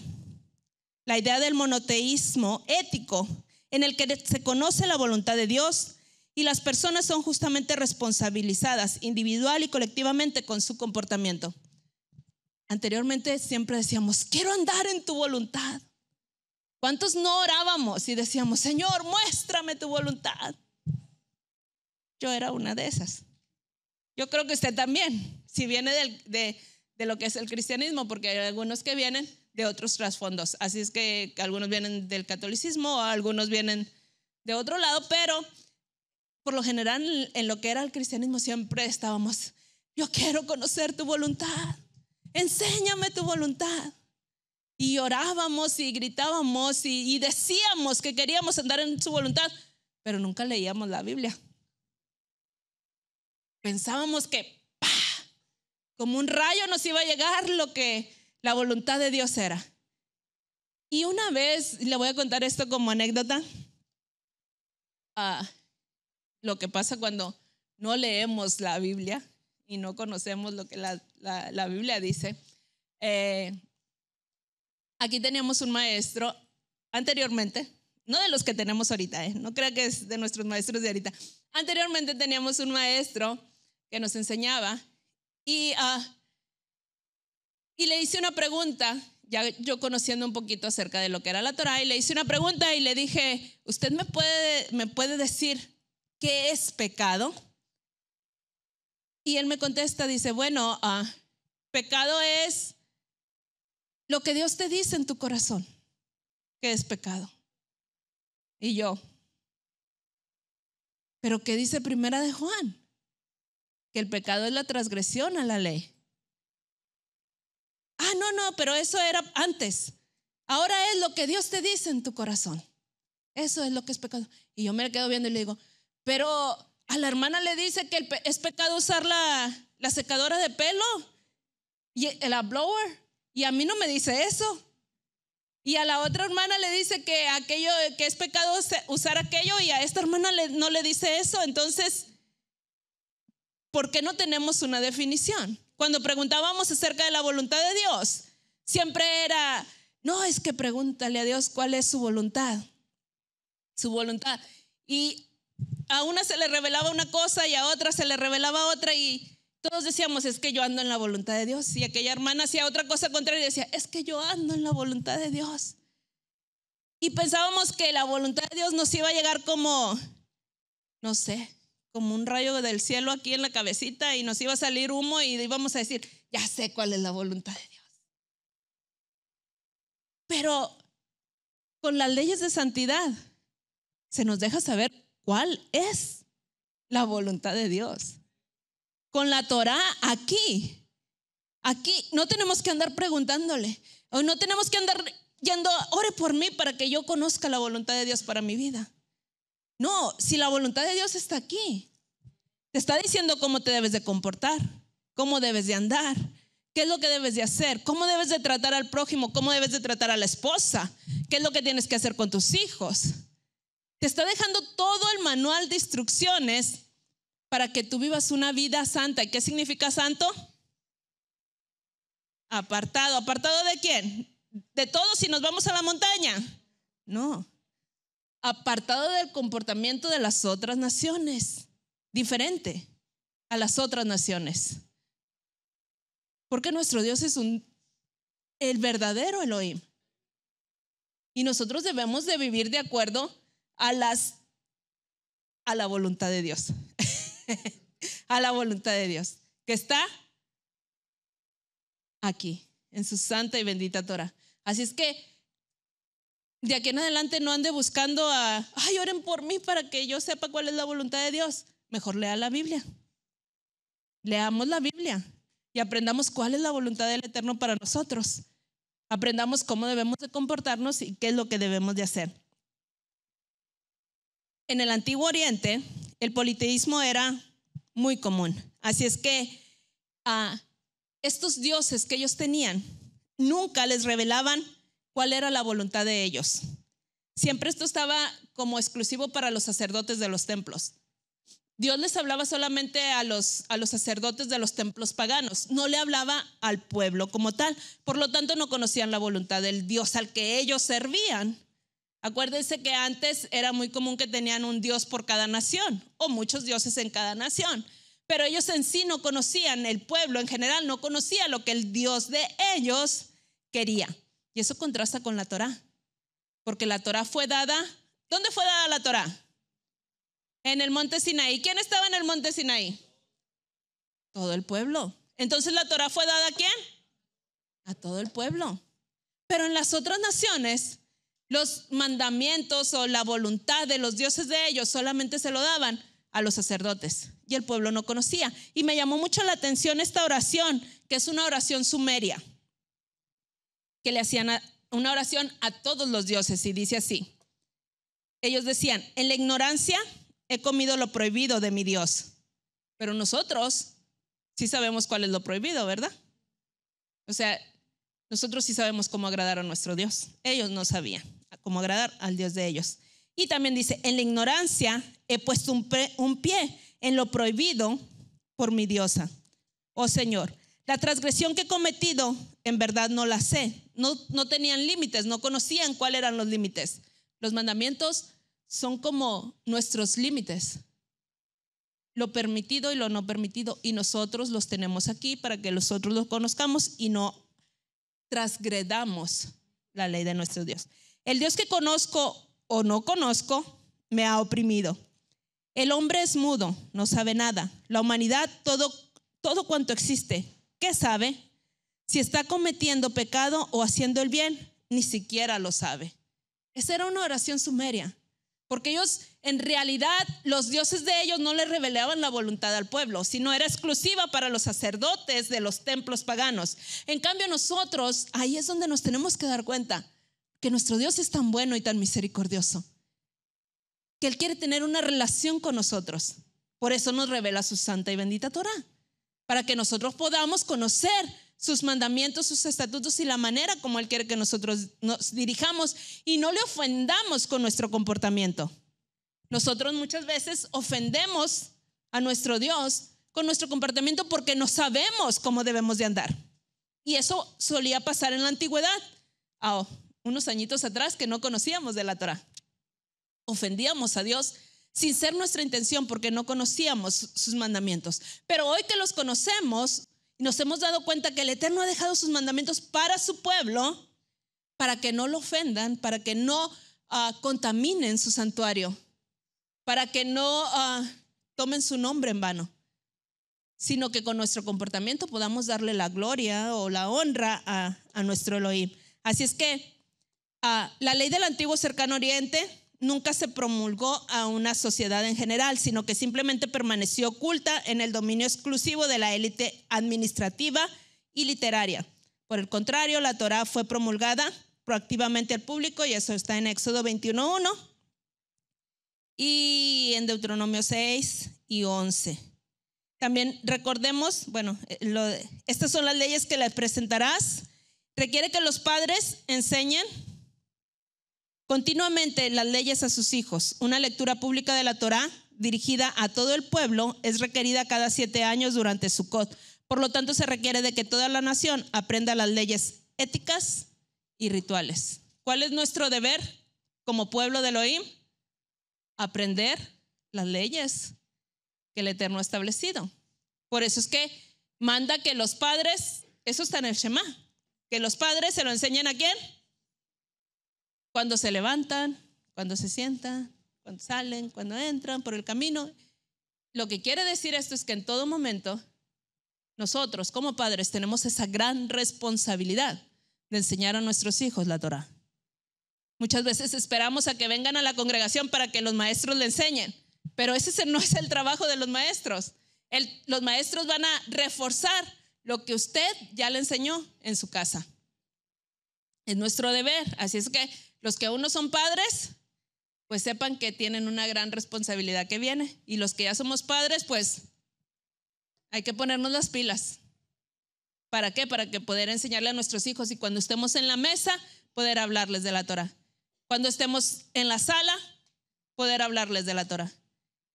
la idea del monoteísmo ético, en el que se conoce la voluntad de Dios y las personas son justamente responsabilizadas individual y colectivamente con su comportamiento. Anteriormente siempre decíamos, quiero andar en tu voluntad. ¿Cuántos no orábamos y decíamos, Señor, muéstrame tu voluntad? Yo era una de esas. Yo creo que usted también, si viene de, de lo que es el cristianismo, porque hay algunos que vienen, de otros trasfondos. Así es que algunos vienen del catolicismo, algunos vienen de otro lado, pero por lo general en lo que era el cristianismo siempre estábamos, yo quiero conocer tu voluntad, enséñame tu voluntad. Y orábamos y gritábamos y, decíamos que queríamos andar en su voluntad, pero nunca leíamos la Biblia. Pensábamos que como un rayo nos iba a llegar lo que la voluntad de Dios era. Y una vez, le voy a contar esto como anécdota, ah, lo que pasa cuando no leemos la Biblia y no conocemos lo que la, Biblia dice. Eh, aquí teníamos un maestro anteriormente, no de los que tenemos ahorita, eh, no creo que es de nuestros maestros de ahorita. Anteriormente teníamos un maestro que nos enseñaba y ah, y le hice una pregunta, ya yo conociendo un poquito acerca de lo que era la Torah, y le hice una pregunta y le dije, ¿usted me puede, decir qué es pecado? Y él me contesta, dice, bueno, ah, pecado es lo que Dios te dice en tu corazón, que es pecado. Y yo, pero ¿qué dice primera de Juan? Que el pecado es la transgresión a la ley ah, no, no, pero eso era antes. Ahora es lo que Dios te dice en tu corazón. Eso es lo que es pecado. Y yo me quedo viendo y le digo, pero a la hermana le dice que es pecado usar la, secadora de pelo y la blower. Y a mí no me dice eso. Y a la otra hermana le dice que aquello que es pecado usar aquello y a esta hermana no le dice eso. Entonces, ¿por qué no tenemos una definición? cuando preguntábamos acerca de la voluntad de Dios, siempre era, no, es que pregúntale a Dios cuál es su voluntad, su voluntad. Y a una se le revelaba una cosa y a otra se le revelaba otra y todos decíamos, es que yo ando en la voluntad de Dios. Y aquella hermana hacía otra cosa contraria y decía, es que yo ando en la voluntad de Dios. Y pensábamos que la voluntad de Dios nos iba a llegar como, no sé, como un rayo del cielo aquí en la cabecita y nos iba a salir humo y íbamos a decir, ya sé cuál es la voluntad de Dios. Pero con las leyes de santidad se nos deja saber cuál es la voluntad de Dios. Con la Torah aquí, aquí no tenemos que andar preguntándole, o no tenemos que andar yendo, ore por mí para que yo conozca la voluntad de Dios para mi vida. No, si la voluntad de Dios está aquí, te está diciendo cómo te debes de comportar, cómo debes de andar, qué es lo que debes de hacer, cómo debes de tratar al prójimo, cómo debes de tratar a la esposa, qué es lo que tienes que hacer con tus hijos. Te está dejando todo el manual de instrucciones para que tú vivas una vida santa. ¿Y qué significa santo? Apartado. ¿Apartado de quién? ¿De todos si nos vamos a la montaña? No. Apartado del comportamiento de las otras naciones diferente a las otras naciones. Porque nuestro Dios es un, el verdadero Elohim. Y nosotros debemos de vivir de acuerdo a las a la voluntad de Dios. a la voluntad de Dios, que está aquí, en su santa y bendita Torah. Así es que de aquí en adelante no ande buscando a, ay, oren por mí para que yo sepa cuál es la voluntad de Dios mejor lea la Biblia. Leamos la Biblia y aprendamos cuál es la voluntad del Eterno para nosotros. Aprendamos cómo debemos de comportarnos y qué es lo que debemos de hacer. En el Antiguo Oriente, el politeísmo era muy común. Así es que a estos dioses que ellos tenían nunca les revelaban cuál era la voluntad de ellos. Siempre esto estaba como exclusivo para los sacerdotes de los templos. Dios les hablaba solamente a los, a los sacerdotes de los templos paganos, no le hablaba al pueblo como tal. Por lo tanto, no conocían la voluntad del Dios al que ellos servían. Acuérdense que antes era muy común que tenían un Dios por cada nación o muchos dioses en cada nación, pero ellos en sí no conocían, el pueblo en general no conocía lo que el Dios de ellos quería. Y eso contrasta con la Torá, porque la Torá fue dada, ¿dónde fue dada la Torá? en el monte Sinaí. ¿Quién estaba en el monte Sinaí? Todo el pueblo. Entonces la Torah fue dada a quién? A todo el pueblo. Pero en las otras naciones, los mandamientos o la voluntad de los dioses de ellos solamente se lo daban a los sacerdotes y el pueblo no conocía. Y me llamó mucho la atención esta oración, que es una oración sumeria, que le hacían una oración a todos los dioses y dice así. Ellos decían, en la ignorancia he comido lo prohibido de mi Dios. Pero nosotros sí sabemos cuál es lo prohibido, ¿verdad? O sea, nosotros sí sabemos cómo agradar a nuestro Dios. Ellos no sabían cómo agradar al Dios de ellos. Y también dice, en la ignorancia he puesto un, pie en lo prohibido por mi diosa. Oh Señor, la transgresión que he cometido en verdad no la sé. No, no tenían límites, no conocían cuáles eran los límites. Los mandamientos son como nuestros límites. Lo permitido y lo no permitido. Y nosotros los tenemos aquí para que nosotros los conozcamos y no transgredamos la ley de nuestro Dios. El Dios que conozco o no conozco me ha oprimido. El hombre es mudo, no sabe nada. La humanidad, todo, todo cuanto existe, ¿qué sabe? Si está cometiendo pecado o haciendo el bien, ni siquiera lo sabe. Esa era una oración sumeria. Porque ellos, en realidad, los dioses de ellos no le revelaban la voluntad al pueblo, sino era exclusiva para los sacerdotes de los templos paganos. En cambio, nosotros, ahí es donde nos tenemos que dar cuenta que nuestro Dios es tan bueno y tan misericordioso, que Él quiere tener una relación con nosotros. Por eso nos revela su santa y bendita Torah, para que nosotros podamos conocer sus mandamientos, sus estatutos y la manera como Él quiere que nosotros nos dirijamos y no le ofendamos con nuestro comportamiento. Nosotros muchas veces ofendemos a nuestro Dios con nuestro comportamiento porque no sabemos cómo debemos de andar. Y eso solía pasar en la antigüedad, a unos añitos atrás que no conocíamos de la Torah. Ofendíamos a Dios sin ser nuestra intención porque no conocíamos sus mandamientos. Pero hoy que los conocemos, y nos hemos dado cuenta que el Eterno ha dejado sus mandamientos para su pueblo, para que no lo ofendan, para que no ah, contaminen su santuario, para que no ah, tomen su nombre en vano, sino que con nuestro comportamiento podamos darle la gloria o la honra a, nuestro Elohim. Así es que ah, la ley del antiguo cercano oriente nunca se promulgó a una sociedad en general, sino que simplemente permaneció oculta en el dominio exclusivo de la élite administrativa y literaria. Por el contrario, la Torá fue promulgada proactivamente al público y eso está en Éxodo 21.1 y en Deuteronomio 6 y 11. También recordemos, bueno, eh, estas son las leyes que les presentarás. Requiere que los padres enseñen continuamente las leyes a sus hijos. Una lectura pública de la Torá dirigida a todo el pueblo es requerida cada siete años durante Sukkot. Por lo tanto, se requiere de que toda la nación aprenda las leyes éticas y rituales. ¿Cuál es nuestro deber como pueblo de Elohim? Aprender las leyes que el Eterno ha establecido. Por eso es que manda que los padres, eso está en el Shema, que los padres se lo enseñen a quién? Cuando se levantan, cuando se sientan, cuando salen, cuando entran por el camino. Lo que quiere decir esto es que en todo momento nosotros como padres tenemos esa gran responsabilidad de enseñar a nuestros hijos la Torah. Muchas veces esperamos a que vengan a la congregación para que los maestros le enseñen, pero ese no es el trabajo de los maestros. los maestros van a reforzar lo que usted ya le enseñó en su casa. Es nuestro deber. Así es que los que aún no son padres, pues sepan que tienen una gran responsabilidad que viene. Y los que ya somos padres, pues hay que ponernos las pilas. ¿Para qué? Para que poder enseñarle a nuestros hijos y cuando estemos en la mesa, poder hablarles de la Torah. Cuando estemos en la sala, poder hablarles de la Torah.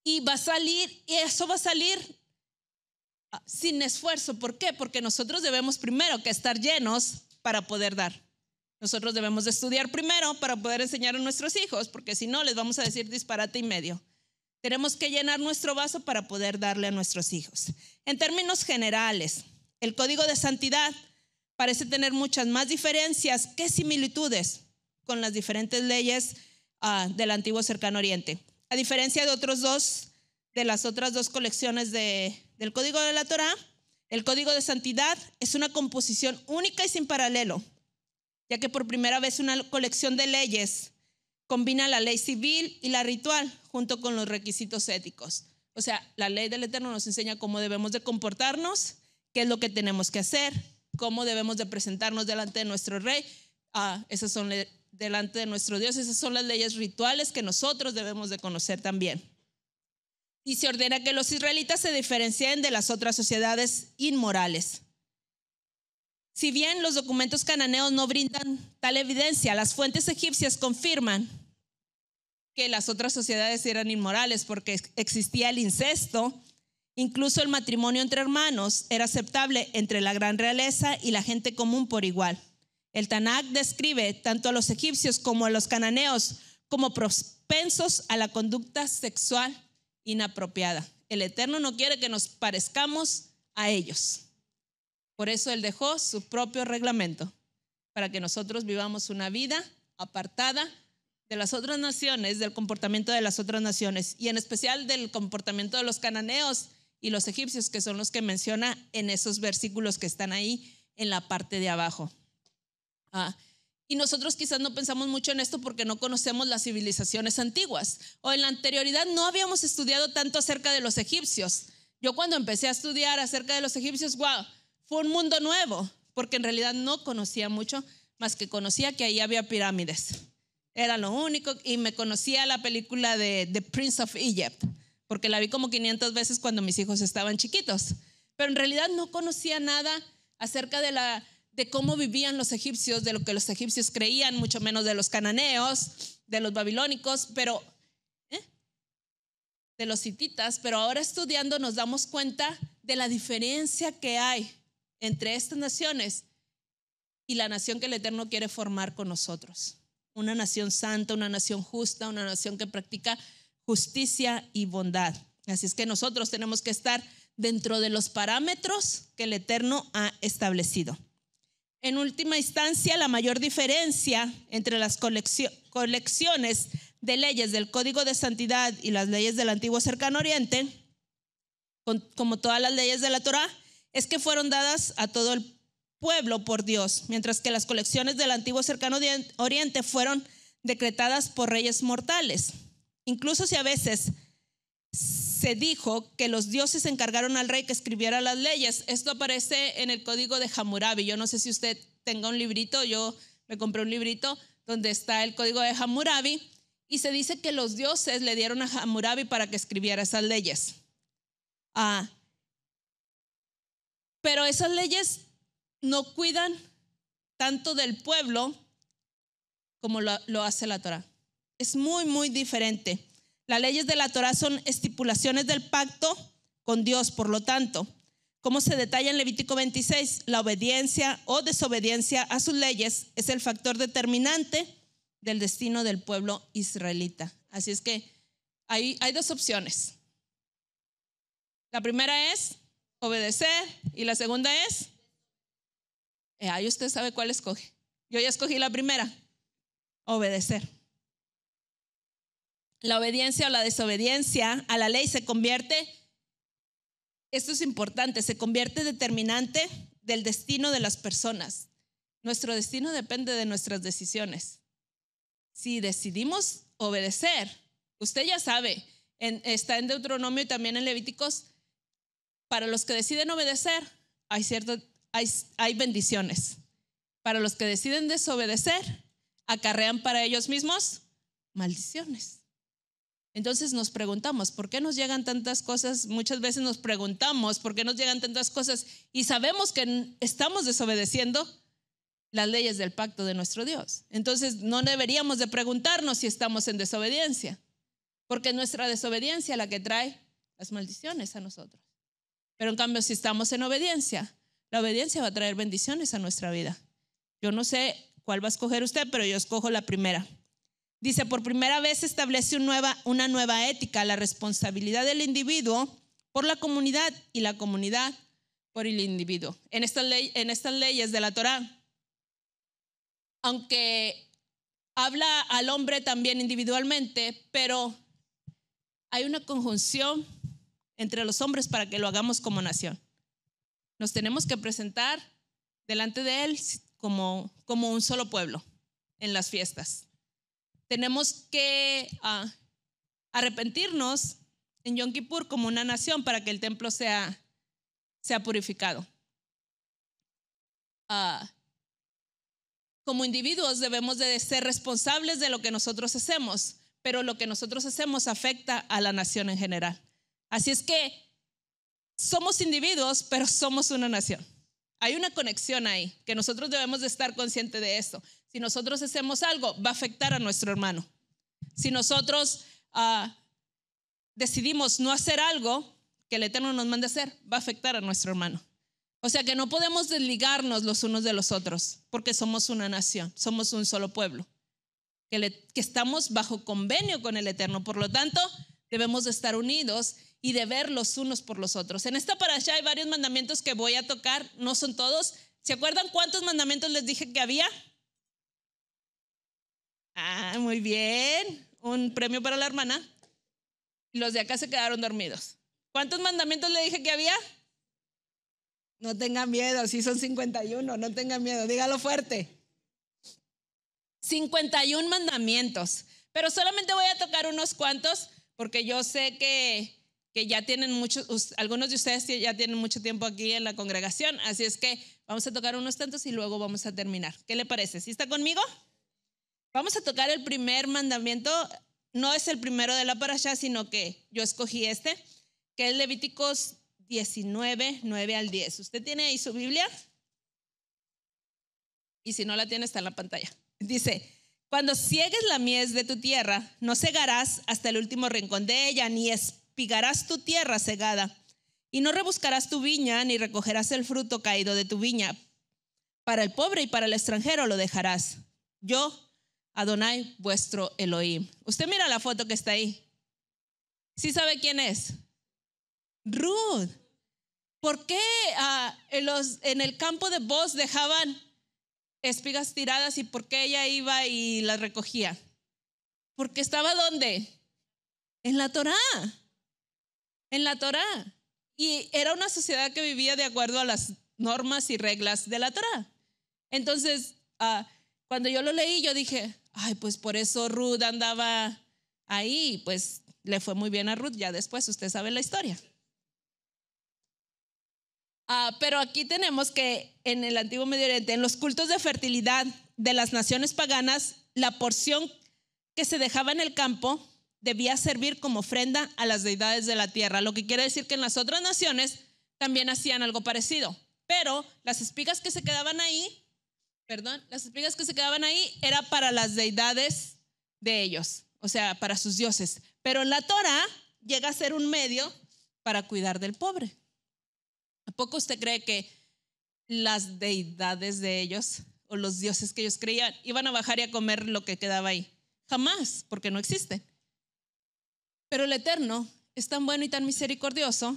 Y va a salir, y eso va a salir ah, sin esfuerzo. ¿Por qué? Porque nosotros debemos primero que estar llenos para poder dar. Nosotros debemos de estudiar primero para poder enseñar a nuestros hijos, porque si no, les vamos a decir disparate y medio. Tenemos que llenar nuestro vaso para poder darle a nuestros hijos. En términos generales, el código de santidad parece tener muchas más diferencias que similitudes con las diferentes leyes ah, del antiguo cercano oriente. A diferencia de otros dos, de las otras dos colecciones del código de la Torá, el código de santidad es una composición única y sin paralelo ya que por primera vez una colección de leyes combina la ley civil y la ritual junto con los requisitos éticos. O sea, la ley del Eterno nos enseña cómo debemos de comportarnos, qué es lo que tenemos que hacer, cómo debemos de presentarnos delante de nuestro rey. Ah, esas son delante de nuestro Dios, esas son las leyes rituales que nosotros debemos de conocer también. Y se ordena que los israelitas se diferencien de las otras sociedades inmorales. Si bien los documentos cananeos no brindan tal evidencia, las fuentes egipcias confirman que las otras sociedades eran inmorales porque existía el incesto, incluso el matrimonio entre hermanos era aceptable entre la gran realeza y la gente común por igual. El Tanakh describe tanto a los egipcios como a los cananeos como propensos a la conducta sexual inapropiada. El Eterno no quiere que nos parezcamos a ellos. Por eso Él dejó su propio reglamento, para que nosotros vivamos una vida apartada de las otras naciones, del comportamiento de las otras naciones, y en especial del comportamiento de los cananeos y los egipcios, que son los que menciona en esos versículos que están ahí en la parte de abajo. Ah, y nosotros quizás no pensamos mucho en esto porque no conocemos las civilizaciones antiguas. O en la anterioridad no habíamos estudiado tanto acerca de los egipcios. Yo cuando empecé a estudiar acerca de los egipcios, wow, un mundo nuevo, porque en realidad no conocía mucho, más que conocía que ahí había pirámides. Era lo único, y me conocía la película de The Prince of Egypt, porque la vi como 500 veces cuando mis hijos estaban chiquitos. Pero en realidad no conocía nada acerca de, la, de cómo vivían los egipcios, de lo que los egipcios creían, mucho menos de los cananeos, de los babilónicos, pero ¿eh? de los hititas. Pero ahora estudiando nos damos cuenta de la diferencia que hay entre estas naciones y la nación que el Eterno quiere formar con nosotros. Una nación santa, una nación justa, una nación que practica justicia y bondad. Así es que nosotros tenemos que estar dentro de los parámetros que el Eterno ha establecido. En última instancia, la mayor diferencia entre las colecciones de leyes del Código de Santidad y las leyes del Antiguo Cercano Oriente, como todas las leyes de la Torá, es que fueron dadas a todo el pueblo por Dios, mientras que las colecciones del antiguo cercano oriente fueron decretadas por reyes mortales. Incluso si a veces se dijo que los dioses encargaron al rey que escribiera las leyes. Esto aparece en el código de Hammurabi. Yo no sé si usted tenga un librito, yo me compré un librito donde está el código de Hammurabi y se dice que los dioses le dieron a Hammurabi para que escribiera esas leyes. Ah, pero esas leyes no cuidan tanto del pueblo como lo, hace la Torah. Es muy, muy diferente. Las leyes de la Torah son estipulaciones del pacto con Dios, por lo tanto, como se detalla en Levítico 26, la obediencia o desobediencia a sus leyes es el factor determinante del destino del pueblo israelita. Así es que hay, hay dos opciones. La primera es obedecer. Y la segunda es, eh, ahí usted sabe cuál escoge. Yo ya escogí la primera, obedecer. La obediencia o la desobediencia a la ley se convierte, esto es importante, se convierte determinante del destino de las personas. Nuestro destino depende de nuestras decisiones. Si decidimos obedecer, usted ya sabe, está en Deuteronomio y también en Levíticos, para los que deciden obedecer, hay, cierto, hay, bendiciones. Para los que deciden desobedecer, acarrean para ellos mismos maldiciones. Entonces nos preguntamos, ¿por qué nos llegan tantas cosas? Muchas veces nos preguntamos, ¿por qué nos llegan tantas cosas? Y sabemos que estamos desobedeciendo las leyes del pacto de nuestro Dios. Entonces no deberíamos de preguntarnos si estamos en desobediencia, porque nuestra desobediencia la que trae las maldiciones a nosotros. Pero en cambio, si estamos en obediencia, la obediencia va a traer bendiciones a nuestra vida. Yo no sé cuál va a escoger usted, pero yo escojo la primera. Dice, por primera vez establece una nueva, una nueva ética, la responsabilidad del individuo por la comunidad y la comunidad por el individuo. En, ley, en estas leyes de la Torá, aunque habla al hombre también individualmente, pero hay una conjunción entre los hombres para que lo hagamos como nación. Nos tenemos que presentar delante de Él como, un solo pueblo en las fiestas. Tenemos que ah, arrepentirnos en Yom Kippur como una nación para que el templo sea, purificado. Ah, como individuos debemos de ser responsables de lo que nosotros hacemos, pero lo que nosotros hacemos afecta a la nación en general. Así es que somos individuos, pero somos una nación. Hay una conexión ahí, que nosotros debemos de estar conscientes de esto. Si nosotros hacemos algo, va a afectar a nuestro hermano. Si nosotros ah, decidimos no hacer algo que el Eterno nos manda hacer, va a afectar a nuestro hermano. O sea que no podemos desligarnos los unos de los otros, porque somos una nación, somos un solo pueblo, que, que estamos bajo convenio con el Eterno. Por lo tanto, debemos de estar unidos y de ver los unos por los otros. En esta parasha hay varios mandamientos que voy a tocar, no son todos. ¿Se acuerdan cuántos mandamientos les dije que había? Ah, muy bien. Un premio para la hermana. Los de acá se quedaron dormidos. ¿Cuántos mandamientos le dije que había? No tengan miedo, si son 51, no tengan miedo, dígalo fuerte. 51 mandamientos, pero solamente voy a tocar unos cuantos porque yo sé que que ya tienen muchos, algunos de ustedes ya tienen mucho tiempo aquí en la congregación, así es que vamos a tocar unos tantos y luego vamos a terminar. ¿Qué le parece? ¿Sí está conmigo? Vamos a tocar el primer mandamiento, no es el primero de la parasha, sino que yo escogí este, que es Levíticos 19, 9 al 10. ¿Usted tiene ahí su Biblia? Y si no la tiene, está en la pantalla. Dice, cuando ciegues la mies de tu tierra, no cegarás hasta el último rincón de ella, ni es Pigarás tu tierra cegada, y no rebuscarás tu viña, ni recogerás el fruto caído de tu viña. Para el pobre y para el extranjero lo dejarás. Yo, Adonai, vuestro Elohim. Usted mira la foto que está ahí. ¿Sí sabe quién es? Ruth. ¿Por qué ah, en, el campo de vos dejaban espigas tiradas y por qué ella iba y las recogía? Porque estaba ¿dónde? En la Torá en la Torá. Y era una sociedad que vivía de acuerdo a las normas y reglas de la Torá. Entonces, ah, cuando yo lo leí, yo dije, ay, pues por eso Ruth andaba ahí, pues le fue muy bien a Ruth, ya después usted sabe la historia. Ah, pero aquí tenemos que en el antiguo Medio Oriente, en los cultos de fertilidad de las naciones paganas, la porción que se dejaba en el campo debía servir como ofrenda a las deidades de la tierra, lo que quiere decir que en las otras naciones también hacían algo parecido, pero las espigas que se quedaban ahí, perdón, las espigas que se quedaban ahí era para las deidades de ellos, o sea, para sus dioses, pero la Torah llega a ser un medio para cuidar del pobre. ¿A poco usted cree que las deidades de ellos o los dioses que ellos creían iban a bajar y a comer lo que quedaba ahí? Jamás, porque no existen. Pero el Eterno es tan bueno y tan misericordioso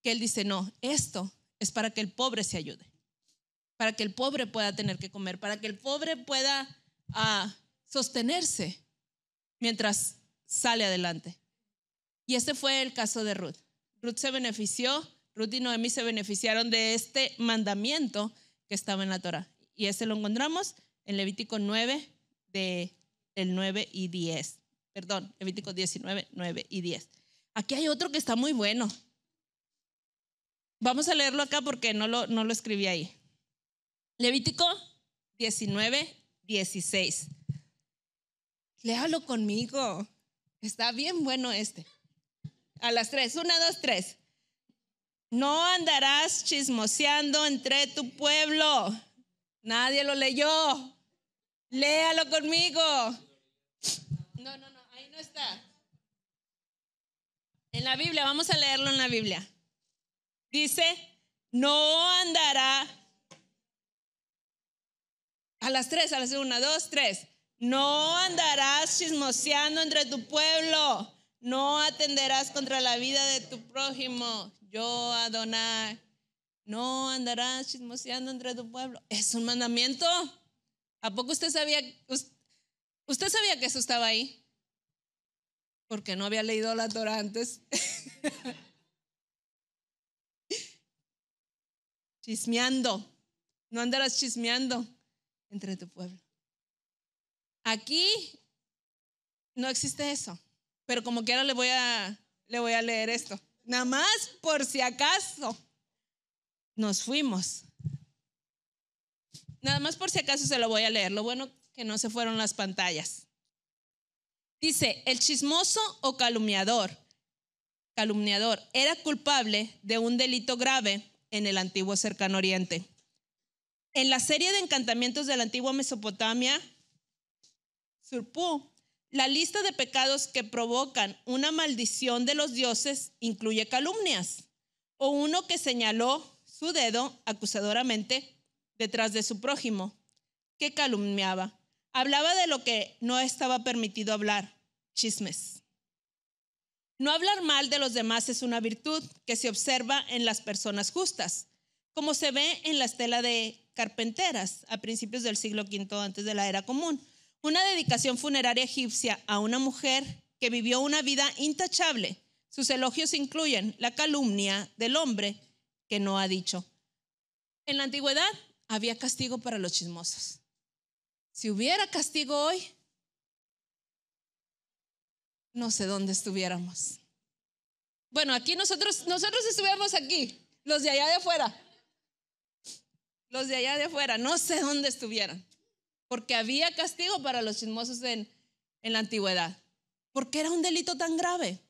que Él dice, no, esto es para que el pobre se ayude, para que el pobre pueda tener que comer, para que el pobre pueda a ah, sostenerse mientras sale adelante. Y este fue el caso de Ruth. Ruth se benefició, Ruth y Noemí se beneficiaron de este mandamiento que estaba en la Torah. Y ese lo encontramos en Levítico 9, de, del 9 y 10. Perdón, Levítico 19, 9 y 10. Aquí hay otro que está muy bueno. Vamos a leerlo acá porque no lo, no lo escribí ahí. Levítico 19, 16. Léalo conmigo. Está bien bueno este. A las tres. Una, dos, tres. No andarás chismoseando entre tu pueblo. Nadie lo leyó. Léalo conmigo está? En la Biblia, vamos a leerlo en la Biblia. Dice, no andará a las tres, a las una, dos, tres. No andarás chismoseando entre tu pueblo. No atenderás contra la vida de tu prójimo. Yo, Adonai. No andarás chismoseando entre tu pueblo. Es un mandamiento. ¿A poco usted sabía, usted sabía que eso estaba ahí? porque no había leído la Torah antes. chismeando, no andarás chismeando entre tu pueblo. Aquí no existe eso, pero como quiera le voy a, le voy a leer esto. Nada más por si acaso nos fuimos. Nada más por si acaso se lo voy a leer. Lo bueno que no se fueron las pantallas. Dice, el chismoso o calumniador, calumniador, era culpable de un delito grave en el antiguo cercano oriente. En la serie de encantamientos de la antigua Mesopotamia, Surpú, la lista de pecados que provocan una maldición de los dioses incluye calumnias o uno que señaló su dedo acusadoramente detrás de su prójimo que calumniaba. Hablaba de lo que no estaba permitido hablar, chismes. No hablar mal de los demás es una virtud que se observa en las personas justas, como se ve en la estela de carpenteras a principios del siglo V antes de la era común. Una dedicación funeraria egipcia a una mujer que vivió una vida intachable. Sus elogios incluyen la calumnia del hombre que no ha dicho. En la antigüedad había castigo para los chismosos. Si hubiera castigo hoy, no sé dónde estuviéramos. Bueno, aquí nosotros, nosotros estuviéramos aquí, los de allá de afuera. Los de allá de afuera, no sé dónde estuvieran. Porque había castigo para los chismosos en, la antigüedad. Porque era un delito tan grave.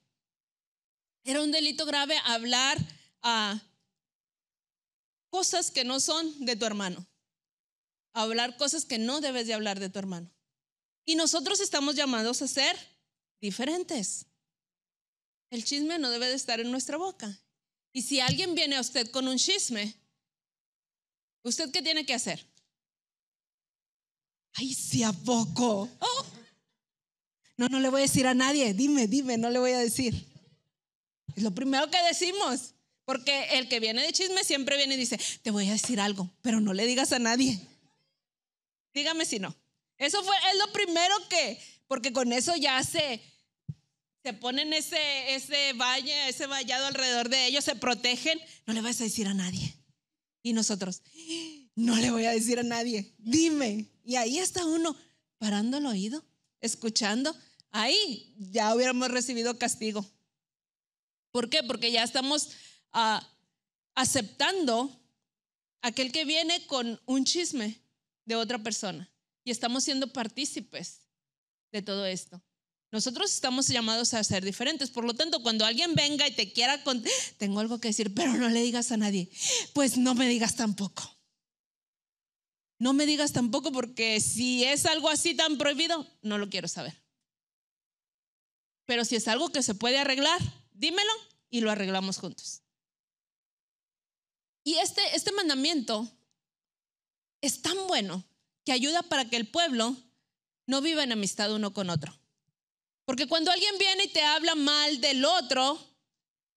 Era un delito grave hablar a ah, cosas que no son de tu hermano hablar cosas que no debes de hablar de tu hermano. Y nosotros estamos llamados a ser diferentes. El chisme no debe de estar en nuestra boca. Y si alguien viene a usted con un chisme, ¿usted qué tiene que hacer? Ay, si a poco. Oh. No, no le voy a decir a nadie. Dime, dime, no le voy a decir. Es lo primero que decimos. Porque el que viene de chisme siempre viene y dice, te voy a decir algo, pero no le digas a nadie. Dígame si no. Eso fue, es lo primero que, porque con eso ya se, se ponen ese, ese valle, ese vallado alrededor de ellos, se protegen. No le vas a decir a nadie. Y nosotros, no le voy a decir a nadie, dime. Y ahí está uno parando el oído, escuchando. Ahí ya hubiéramos recibido castigo. ¿Por qué? Porque ya estamos ah, aceptando aquel que viene con un chisme de otra persona y estamos siendo partícipes de todo esto. Nosotros estamos llamados a ser diferentes. Por lo tanto, cuando alguien venga y te quiera contar, tengo algo que decir, pero no le digas a nadie, pues no me digas tampoco. No me digas tampoco porque si es algo así tan prohibido, no lo quiero saber. Pero si es algo que se puede arreglar, dímelo y lo arreglamos juntos. Y este, este mandamiento es tan bueno que ayuda para que el pueblo no viva en amistad uno con otro. Porque cuando alguien viene y te habla mal del otro,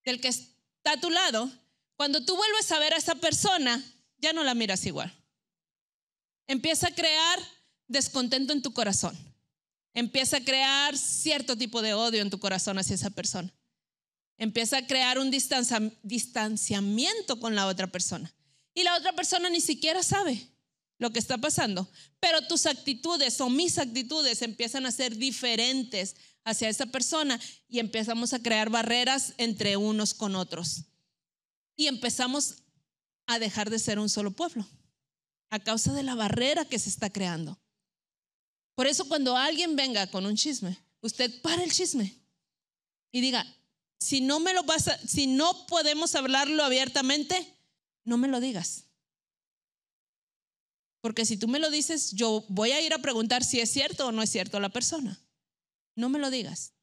del que está a tu lado, cuando tú vuelves a ver a esa persona, ya no la miras igual. Empieza a crear descontento en tu corazón. Empieza a crear cierto tipo de odio en tu corazón hacia esa persona. Empieza a crear un distanciamiento con la otra persona. Y la otra persona ni siquiera sabe lo que está pasando, pero tus actitudes o mis actitudes empiezan a ser diferentes hacia esa persona y empezamos a crear barreras entre unos con otros. Y empezamos a dejar de ser un solo pueblo a causa de la barrera que se está creando. Por eso cuando alguien venga con un chisme, usted para el chisme y diga, si no me lo vas si no podemos hablarlo abiertamente, no me lo digas. Porque si tú me lo dices, yo voy a ir a preguntar si es cierto o no es cierto la persona. No me lo digas.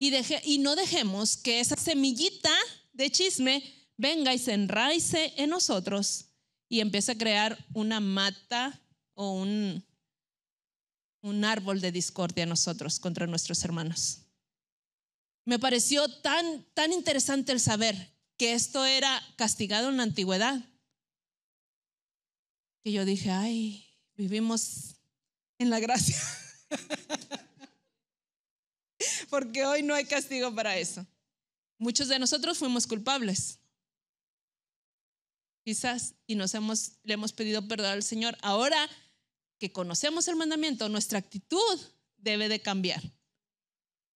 Y, y no dejemos que esa semillita de chisme venga y se enraice en nosotros y empiece a crear una mata o un, un árbol de discordia en nosotros contra nuestros hermanos. Me pareció tan, tan interesante el saber que esto era castigado en la antigüedad yo dije, ay, vivimos en la gracia. Porque hoy no hay castigo para eso. Muchos de nosotros fuimos culpables. Quizás y nos hemos le hemos pedido perdón al Señor. Ahora que conocemos el mandamiento, nuestra actitud debe de cambiar.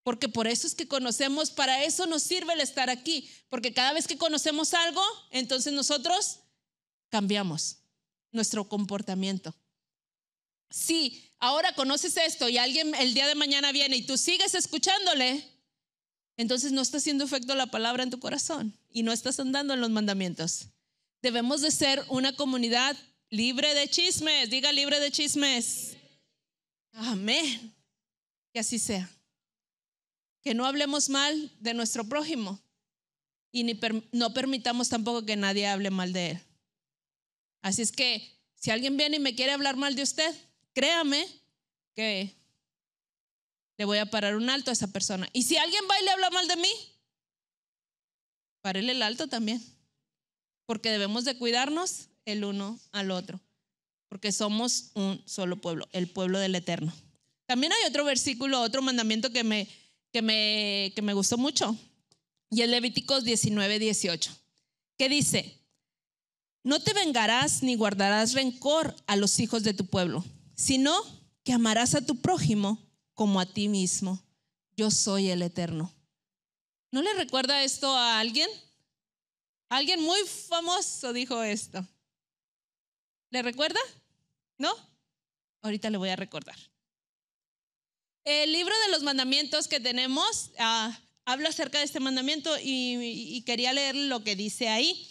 Porque por eso es que conocemos, para eso nos sirve el estar aquí, porque cada vez que conocemos algo, entonces nosotros cambiamos nuestro comportamiento. Si ahora conoces esto y alguien el día de mañana viene y tú sigues escuchándole, entonces no está haciendo efecto la palabra en tu corazón y no estás andando en los mandamientos. Debemos de ser una comunidad libre de chismes, diga libre de chismes. Amén. Que así sea. Que no hablemos mal de nuestro prójimo y ni no permitamos tampoco que nadie hable mal de él. Así es que si alguien viene y me quiere hablar mal de usted, créame que le voy a parar un alto a esa persona. Y si alguien va y le habla mal de mí, párele el alto también. Porque debemos de cuidarnos el uno al otro. Porque somos un solo pueblo, el pueblo del Eterno. También hay otro versículo, otro mandamiento que me, que me, que me gustó mucho. Y es Levíticos 19, 18. Que dice, no te vengarás ni guardarás rencor a los hijos de tu pueblo, sino que amarás a tu prójimo como a ti mismo. Yo soy el Eterno. ¿No le recuerda esto a alguien? Alguien muy famoso dijo esto. ¿Le recuerda? ¿No? Ahorita le voy a recordar. El libro de los mandamientos que tenemos ah, habla acerca de este mandamiento y, y quería leer lo que dice ahí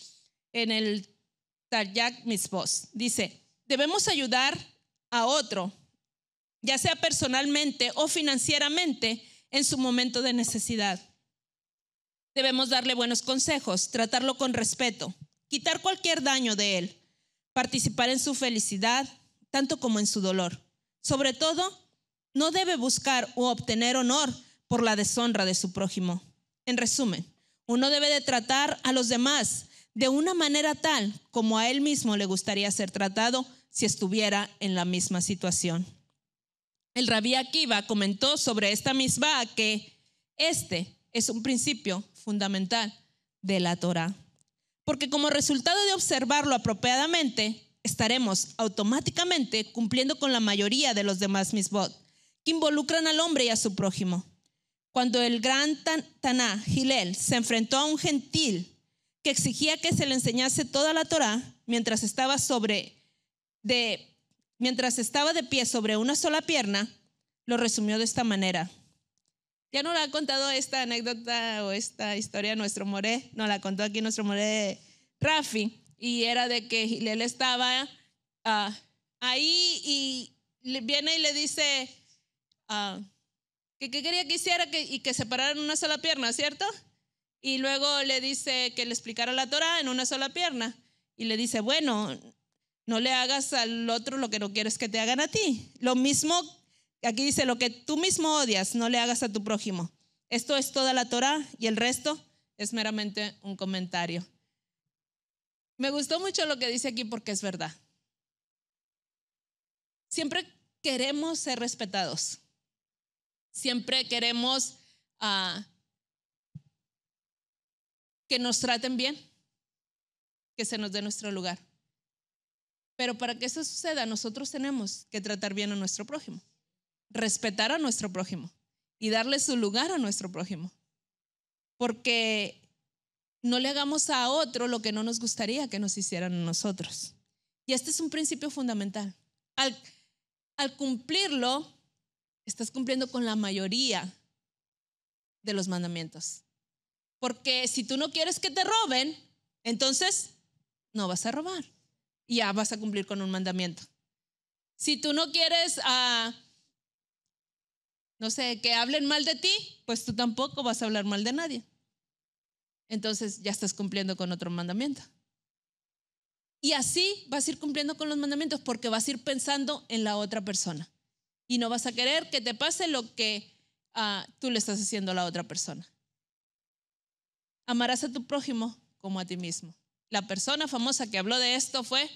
en el Miss Misbos. Dice, debemos ayudar a otro, ya sea personalmente o financieramente, en su momento de necesidad. Debemos darle buenos consejos, tratarlo con respeto, quitar cualquier daño de él, participar en su felicidad, tanto como en su dolor. Sobre todo, no debe buscar o obtener honor por la deshonra de su prójimo. En resumen, uno debe de tratar a los demás de una manera tal como a él mismo le gustaría ser tratado si estuviera en la misma situación. El rabí Akiva comentó sobre esta misma que este es un principio fundamental de la Torah, porque como resultado de observarlo apropiadamente, estaremos automáticamente cumpliendo con la mayoría de los demás misbot que involucran al hombre y a su prójimo. Cuando el gran Taná Gilel se enfrentó a un gentil que exigía que se le enseñase toda la Torá mientras estaba sobre de mientras estaba de pie sobre una sola pierna, lo resumió de esta manera. Ya no la ha contado esta anécdota o esta historia nuestro Moré, no la contó aquí nuestro Moré Rafi, y era de que él estaba ah, ahí y viene y le dice ah, que, quería que hiciera que, y que separaran una sola pierna, ¿cierto? Y luego le dice que le explicara la Torah en una sola pierna. Y le dice, bueno, no le hagas al otro lo que no quieres que te hagan a ti. Lo mismo, aquí dice, lo que tú mismo odias, no le hagas a tu prójimo. Esto es toda la Torah y el resto es meramente un comentario. Me gustó mucho lo que dice aquí porque es verdad. Siempre queremos ser respetados. Siempre queremos ah, que nos traten bien, que se nos dé nuestro lugar. Pero para que eso suceda, nosotros tenemos que tratar bien a nuestro prójimo, respetar a nuestro prójimo y darle su lugar a nuestro prójimo. Porque no le hagamos a otro lo que no nos gustaría que nos hicieran a nosotros. Y este es un principio fundamental. Al, al cumplirlo, estás cumpliendo con la mayoría de los mandamientos. Porque si tú no quieres que te roben, entonces no vas a robar. Y ya vas a cumplir con un mandamiento. Si tú no quieres, ah, no sé, que hablen mal de ti, pues tú tampoco vas a hablar mal de nadie. Entonces ya estás cumpliendo con otro mandamiento. Y así vas a ir cumpliendo con los mandamientos porque vas a ir pensando en la otra persona. Y no vas a querer que te pase lo que ah, tú le estás haciendo a la otra persona amarás a tu prójimo como a ti mismo. La persona famosa que habló de esto fue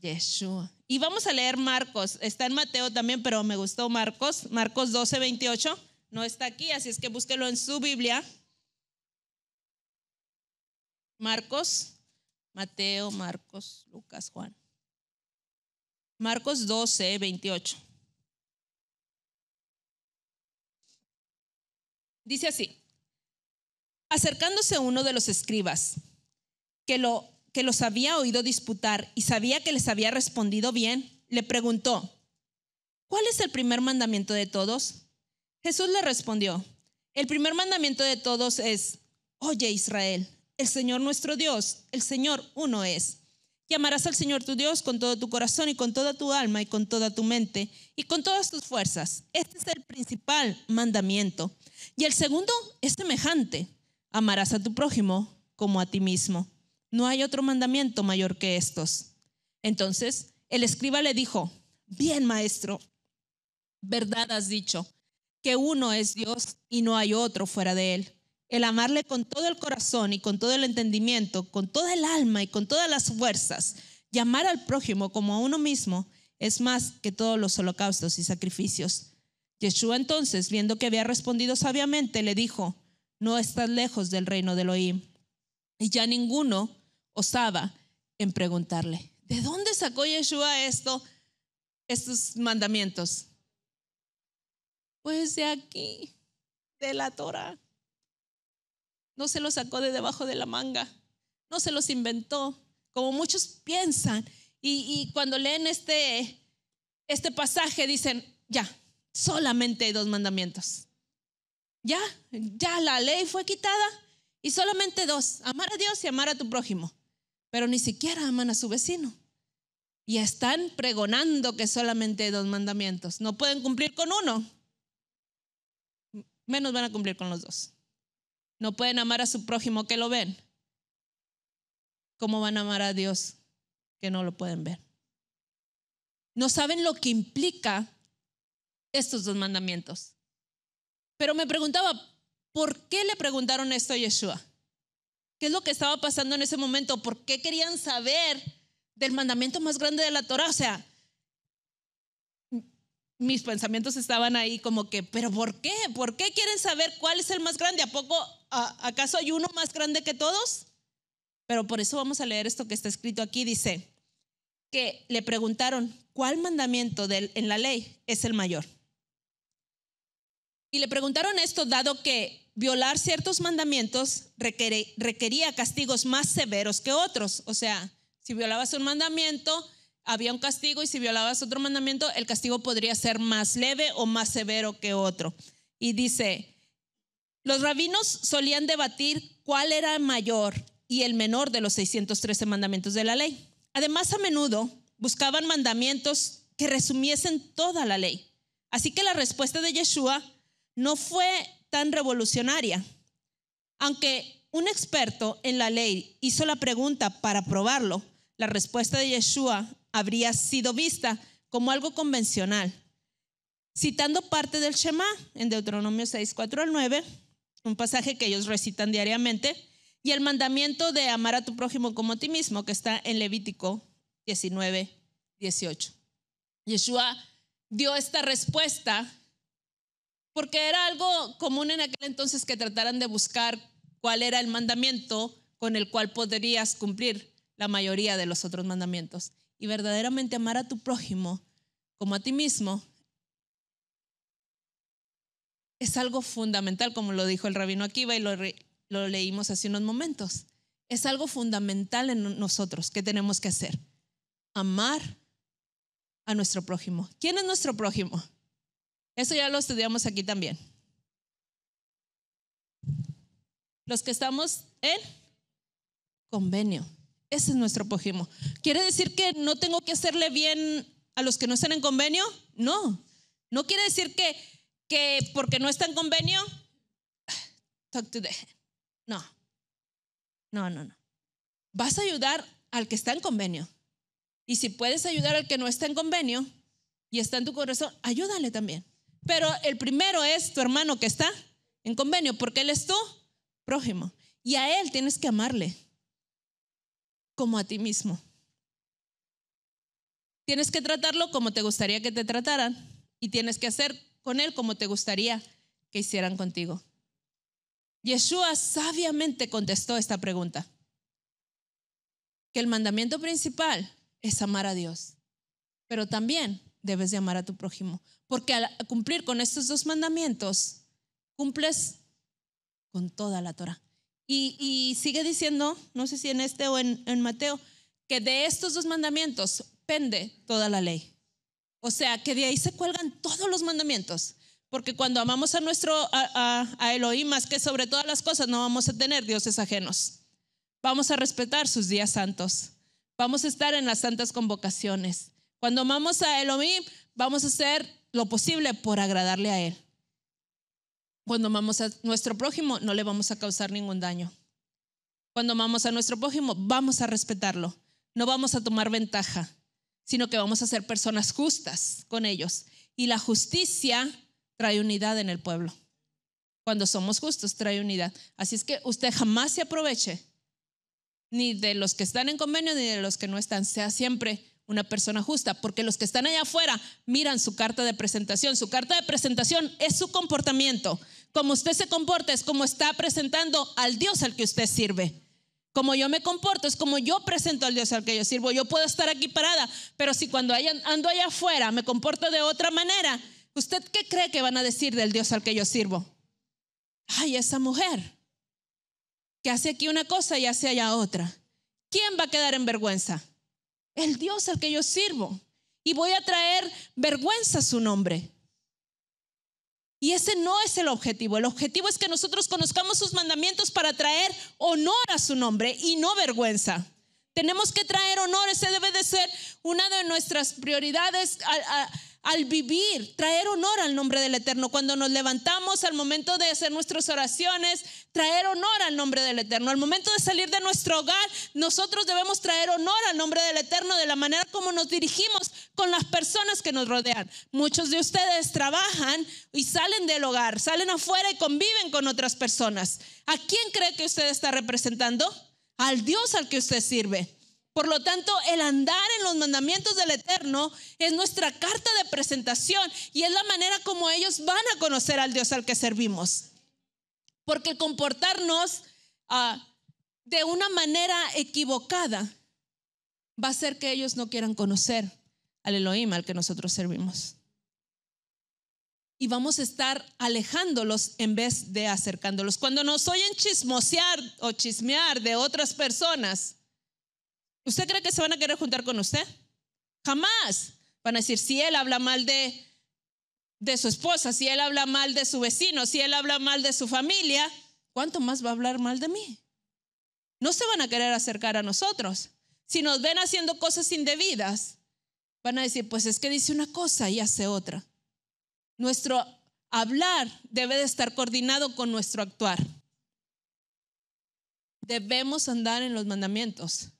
Yeshua. Y vamos a leer Marcos, está en Mateo también, pero me gustó Marcos, Marcos 12, 28, no está aquí, así es que búsquelo en su Biblia. Marcos, Mateo, Marcos, Lucas, Juan. Marcos 12, 28. Dice así. Acercándose uno de los escribas, que, lo, que los había oído disputar y sabía que les había respondido bien, le preguntó, ¿cuál es el primer mandamiento de todos? Jesús le respondió, el primer mandamiento de todos es, oye Israel, el Señor nuestro Dios, el Señor uno es. llamarás al Señor tu Dios con todo tu corazón y con toda tu alma y con toda tu mente y con todas tus fuerzas. Este es el principal mandamiento. Y el segundo es semejante amarás a tu prójimo como a ti mismo. No hay otro mandamiento mayor que estos. Entonces el escriba le dijo, bien maestro, verdad has dicho, que uno es Dios y no hay otro fuera de él. El amarle con todo el corazón y con todo el entendimiento, con toda el alma y con todas las fuerzas, amar al prójimo como a uno mismo, es más que todos los holocaustos y sacrificios. Yeshua entonces, viendo que había respondido sabiamente, le dijo, no estás lejos del reino de Elohim. Y ya ninguno osaba en preguntarle, ¿de dónde sacó Yeshua esto, estos mandamientos? Pues de aquí, de la Torah. No se los sacó de debajo de la manga, no se los inventó, como muchos piensan. Y, cuando leen este, este pasaje dicen, ya, solamente hay dos mandamientos. Ya, ya la ley fue quitada y solamente dos, amar a Dios y amar a tu prójimo, pero ni siquiera aman a su vecino. Y están pregonando que solamente dos mandamientos. No pueden cumplir con uno, menos van a cumplir con los dos. No pueden amar a su prójimo que lo ven. ¿Cómo van a amar a Dios que no lo pueden ver? No saben lo que implica estos dos mandamientos. Pero me preguntaba, ¿por qué le preguntaron esto a Yeshua? ¿Qué es lo que estaba pasando en ese momento? ¿Por qué querían saber del mandamiento más grande de la Torah? O sea, mis pensamientos estaban ahí como que, ¿pero por qué? ¿Por qué quieren saber cuál es el más grande? ¿A poco, acaso hay uno más grande que todos? Pero por eso vamos a leer esto que está escrito aquí. Dice que le preguntaron, ¿cuál mandamiento en la ley es el mayor? Y le preguntaron esto, dado que violar ciertos mandamientos requería castigos más severos que otros. O sea, si violabas un mandamiento, había un castigo y si violabas otro mandamiento, el castigo podría ser más leve o más severo que otro. Y dice, los rabinos solían debatir cuál era el mayor y el menor de los 613 mandamientos de la ley. Además, a menudo buscaban mandamientos que resumiesen toda la ley. Así que la respuesta de Yeshua no fue tan revolucionaria. Aunque un experto en la ley hizo la pregunta para probarlo, la respuesta de Yeshua habría sido vista como algo convencional. Citando parte del Shema en Deuteronomio 6, 4 al 9, un pasaje que ellos recitan diariamente, y el mandamiento de amar a tu prójimo como a ti mismo, que está en Levítico 19, 18. Yeshua dio esta respuesta porque era algo común en aquel entonces que trataran de buscar cuál era el mandamiento con el cual podrías cumplir la mayoría de los otros mandamientos. Y verdaderamente amar a tu prójimo como a ti mismo es algo fundamental, como lo dijo el rabino Akiva y lo, leímos hace unos momentos. Es algo fundamental en nosotros que tenemos que hacer. Amar a nuestro prójimo. ¿Quién es nuestro prójimo? Eso ya lo estudiamos aquí también. Los que estamos en convenio. Ese es nuestro pojimo ¿Quiere decir que no tengo que hacerle bien a los que no están en convenio? No. No quiere decir que, que porque no está en convenio, talk to the No. No, no, no. Vas a ayudar al que está en convenio. Y si puedes ayudar al que no está en convenio y está en tu corazón, ayúdale también. Pero el primero es tu hermano que está en convenio, porque él es tu prójimo. Y a él tienes que amarle como a ti mismo. Tienes que tratarlo como te gustaría que te trataran y tienes que hacer con él como te gustaría que hicieran contigo. Yeshua sabiamente contestó esta pregunta, que el mandamiento principal es amar a Dios, pero también debes de amar a tu prójimo. Porque al cumplir con estos dos mandamientos, cumples con toda la Torah. Y, sigue diciendo, no sé si en este o en, Mateo, que de estos dos mandamientos pende toda la ley. O sea, que de ahí se cuelgan todos los mandamientos. Porque cuando amamos a nuestro a, a, a, Elohim más que sobre todas las cosas, no vamos a tener dioses ajenos. Vamos a respetar sus días santos. Vamos a estar en las santas convocaciones. Cuando amamos a Elohim, vamos a hacer lo posible por agradarle a Él. Cuando amamos a nuestro prójimo, no le vamos a causar ningún daño. Cuando amamos a nuestro prójimo, vamos a respetarlo. No vamos a tomar ventaja, sino que vamos a ser personas justas con ellos. Y la justicia trae unidad en el pueblo. Cuando somos justos, trae unidad. Así es que usted jamás se aproveche ni de los que están en convenio ni de los que no están. Sea siempre una persona justa, porque los que están allá afuera miran su carta de presentación. Su carta de presentación es su comportamiento. Como usted se comporta es como está presentando al Dios al que usted sirve. Como yo me comporto es como yo presento al Dios al que yo sirvo. Yo puedo estar aquí parada, pero si cuando ando allá afuera me comporto de otra manera, ¿usted qué cree que van a decir del Dios al que yo sirvo? Ay, esa mujer que hace aquí una cosa y hace allá otra. ¿Quién va a quedar en vergüenza? el Dios al que yo sirvo y voy a traer vergüenza a su nombre. Y ese no es el objetivo. El objetivo es que nosotros conozcamos sus mandamientos para traer honor a su nombre y no vergüenza. Tenemos que traer honor, ese debe de ser una de nuestras prioridades al vivir, traer honor al nombre del Eterno. Cuando nos levantamos al momento de hacer nuestras oraciones, traer honor al nombre del Eterno. Al momento de salir de nuestro hogar, nosotros debemos traer honor al nombre del Eterno de la manera como nos dirigimos con las personas que nos rodean. Muchos de ustedes trabajan y salen del hogar, salen afuera y conviven con otras personas. ¿A quién cree que usted está representando? Al Dios al que usted sirve. Por lo tanto, el andar en los mandamientos del Eterno es nuestra carta de presentación y es la manera como ellos van a conocer al Dios al que servimos. Porque comportarnos ah, de una manera equivocada va a hacer que ellos no quieran conocer al Elohim al que nosotros servimos. Y vamos a estar alejándolos en vez de acercándolos. Cuando nos oyen chismosear o chismear de otras personas, ¿Usted cree que se van a querer juntar con usted? Jamás. Van a decir, si él habla mal de, su esposa, si él habla mal de su vecino, si él habla mal de su familia, ¿cuánto más va a hablar mal de mí? No se van a querer acercar a nosotros. Si nos ven haciendo cosas indebidas, van a decir, pues es que dice una cosa y hace otra. Nuestro hablar debe de estar coordinado con nuestro actuar. Debemos andar en los mandamientos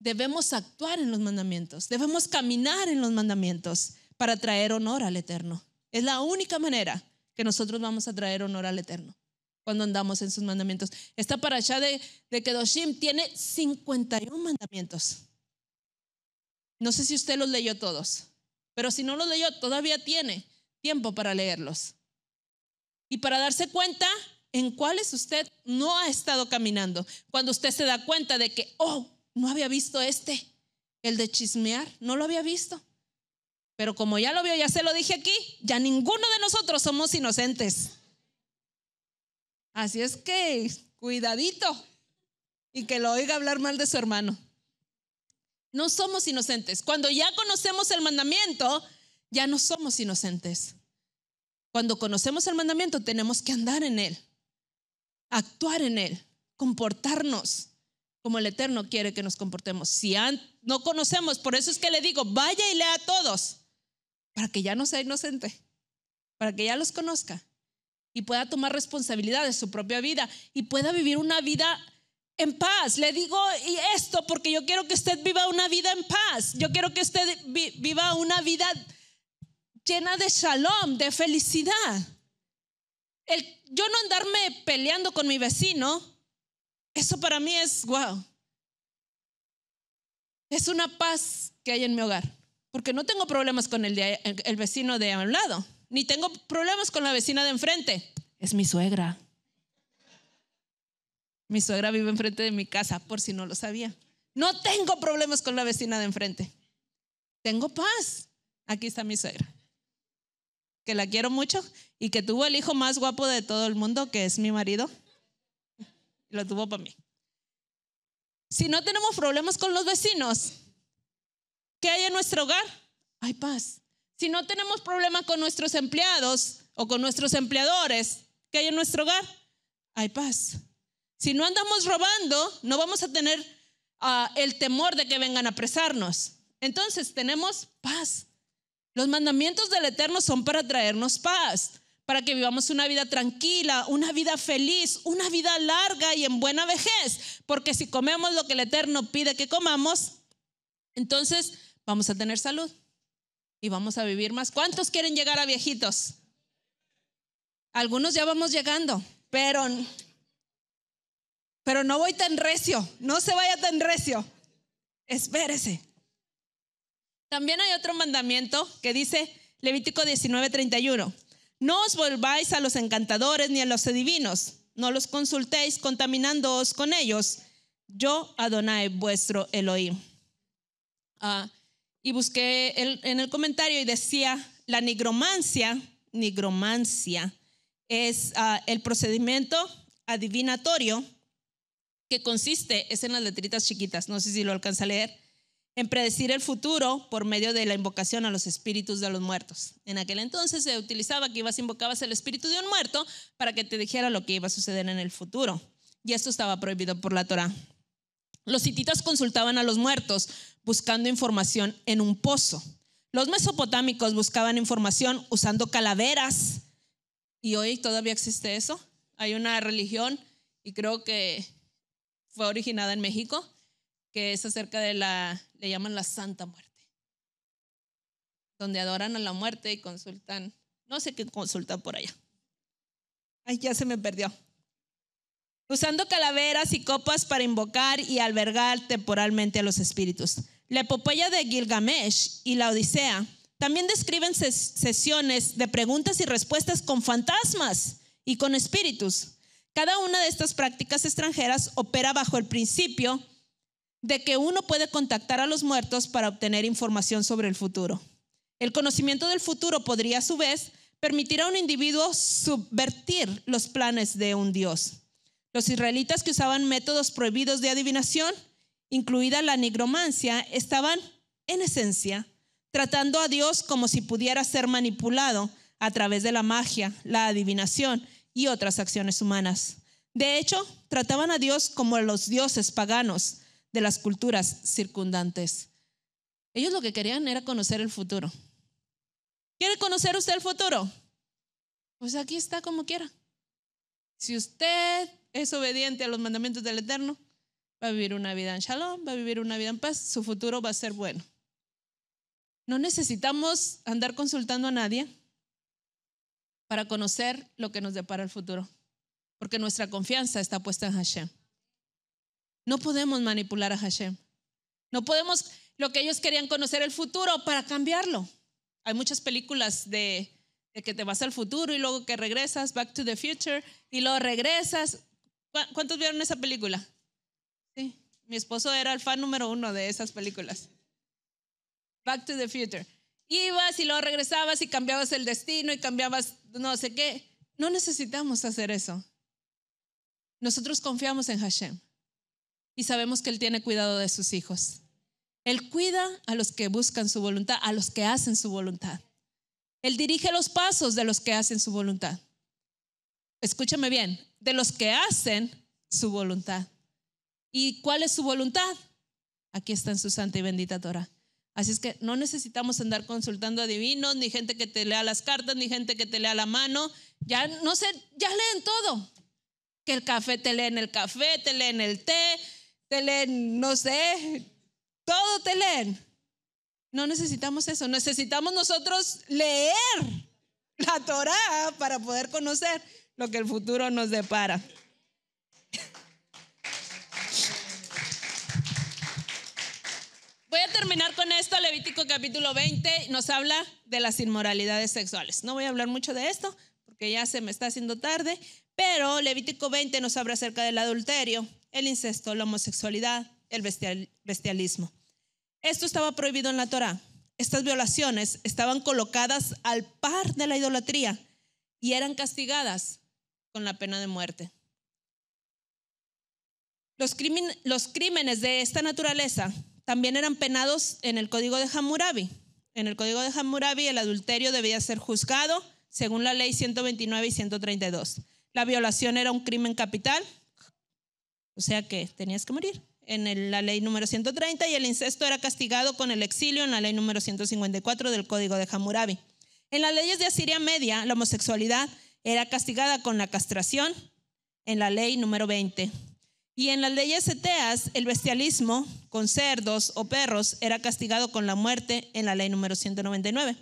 debemos actuar en los mandamientos, debemos caminar en los mandamientos para traer honor al Eterno. Es la única manera que nosotros vamos a traer honor al Eterno cuando andamos en sus mandamientos. Está para allá de, de Kedoshim tiene 51 mandamientos. No sé si usted los leyó todos, pero si no los leyó, todavía tiene tiempo para leerlos. Y para darse cuenta en cuáles usted no ha estado caminando. Cuando usted se da cuenta de que, oh, no había visto este, el de chismear, no lo había visto. Pero como ya lo vio, ya se lo dije aquí, ya ninguno de nosotros somos inocentes. Así es que cuidadito y que lo oiga hablar mal de su hermano. No somos inocentes. Cuando ya conocemos el mandamiento, ya no somos inocentes. Cuando conocemos el mandamiento, tenemos que andar en él, actuar en él, comportarnos como el Eterno quiere que nos comportemos. Si no conocemos, por eso es que le digo, vaya y lea a todos, para que ya no sea inocente, para que ya los conozca y pueda tomar responsabilidad de su propia vida y pueda vivir una vida en paz. Le digo y esto porque yo quiero que usted viva una vida en paz. Yo quiero que usted viva una vida llena de shalom, de felicidad. El, yo no andarme peleando con mi vecino eso para mí es wow. Es una paz que hay en mi hogar, porque no tengo problemas con el, vecino de a un lado, ni tengo problemas con la vecina de enfrente. Es mi suegra. Mi suegra vive enfrente de mi casa, por si no lo sabía. No tengo problemas con la vecina de enfrente. Tengo paz. Aquí está mi suegra. Que la quiero mucho y que tuvo el hijo más guapo de todo el mundo, que es mi marido. Lo tuvo para mí. Si no tenemos problemas con los vecinos, ¿qué hay en nuestro hogar? Hay paz. Si no tenemos problemas con nuestros empleados o con nuestros empleadores, ¿qué hay en nuestro hogar? Hay paz. Si no andamos robando, no vamos a tener ah, el temor de que vengan a apresarnos. Entonces tenemos paz. Los mandamientos del Eterno son para traernos paz para que vivamos una vida tranquila, una vida feliz, una vida larga y en buena vejez. Porque si comemos lo que el Eterno pide que comamos, entonces vamos a tener salud y vamos a vivir más. ¿Cuántos quieren llegar a viejitos? Algunos ya vamos llegando, pero, pero no voy tan recio, no se vaya tan recio. Espérese. También hay otro mandamiento que dice Levítico 19:31. No os volváis a los encantadores ni a los adivinos, no los consultéis contaminándoos con ellos. Yo, Adonai, vuestro Elohim. Ah, y busqué en el comentario y decía, la nigromancia, nigromancia, es ah, el procedimiento adivinatorio que consiste, es en las letritas chiquitas, no sé si lo alcanza a leer, en predecir el futuro por medio de la invocación a los espíritus de los muertos. En aquel entonces se utilizaba que ibas invocabas el espíritu de un muerto para que te dijera lo que iba a suceder en el futuro. Y esto estaba prohibido por la Torá. Los hititas consultaban a los muertos buscando información en un pozo. Los mesopotámicos buscaban información usando calaveras. Y hoy todavía existe eso. Hay una religión y creo que fue originada en México que es acerca de la le llaman la Santa Muerte, donde adoran a la muerte y consultan, no sé qué consultan por allá. Ay, ya se me perdió. Usando calaveras y copas para invocar y albergar temporalmente a los espíritus. La epopeya de Gilgamesh y la Odisea también describen sesiones de preguntas y respuestas con fantasmas y con espíritus. Cada una de estas prácticas extranjeras opera bajo el principio de que uno puede contactar a los muertos para obtener información sobre el futuro. El conocimiento del futuro podría a su vez permitir a un individuo subvertir los planes de un dios. Los israelitas que usaban métodos prohibidos de adivinación, incluida la nigromancia, estaban, en esencia, tratando a Dios como si pudiera ser manipulado a través de la magia, la adivinación y otras acciones humanas. De hecho, trataban a Dios como a los dioses paganos, de las culturas circundantes. Ellos lo que querían era conocer el futuro. ¿Quiere conocer usted el futuro? Pues aquí está como quiera. Si usted es obediente a los mandamientos del Eterno, va a vivir una vida en shalom, va a vivir una vida en paz, su futuro va a ser bueno. No necesitamos andar consultando a nadie para conocer lo que nos depara el futuro, porque nuestra confianza está puesta en Hashem. No podemos manipular a Hashem. No podemos lo que ellos querían conocer el futuro para cambiarlo. Hay muchas películas de, que te vas al futuro y luego que regresas, Back to the Future, y luego regresas. ¿Cuántos vieron esa película? Sí, mi esposo era el fan número uno de esas películas. Back to the Future. Ibas y luego regresabas y cambiabas el destino y cambiabas no sé qué. No necesitamos hacer eso. Nosotros confiamos en Hashem y sabemos que Él tiene cuidado de sus hijos. Él cuida a los que buscan su voluntad, a los que hacen su voluntad. Él dirige los pasos de los que hacen su voluntad. Escúchame bien, de los que hacen su voluntad. ¿Y cuál es su voluntad? Aquí está en su santa y bendita Torah. Así es que no necesitamos andar consultando a divinos, ni gente que te lea las cartas, ni gente que te lea la mano. Ya no sé, ya leen todo. Que el café te en el café, te leen el té, te leen, no sé, todo te leen. No necesitamos eso, necesitamos nosotros leer la Torá para poder conocer lo que el futuro nos depara. Voy a terminar con esto, Levítico capítulo 20 nos habla de las inmoralidades sexuales. No voy a hablar mucho de esto porque ya se me está haciendo tarde, pero Levítico 20 nos habla acerca del adulterio, el incesto, la homosexualidad, el bestialismo. Esto estaba prohibido en la Torá. Estas violaciones estaban colocadas al par de la idolatría y eran castigadas con la pena de muerte. Los, los crímenes de esta naturaleza también eran penados en el Código de Hammurabi. En el Código de Hammurabi el adulterio debía ser juzgado según la ley 129 y 132. La violación era un crimen capital o sea que tenías que morir en la ley número 130 y el incesto era castigado con el exilio en la ley número 154 del Código de Hammurabi. En las leyes de Asiria Media, la homosexualidad era castigada con la castración en la ley número 20. Y en las leyes eteas, el bestialismo con cerdos o perros era castigado con la muerte en la ley número 199.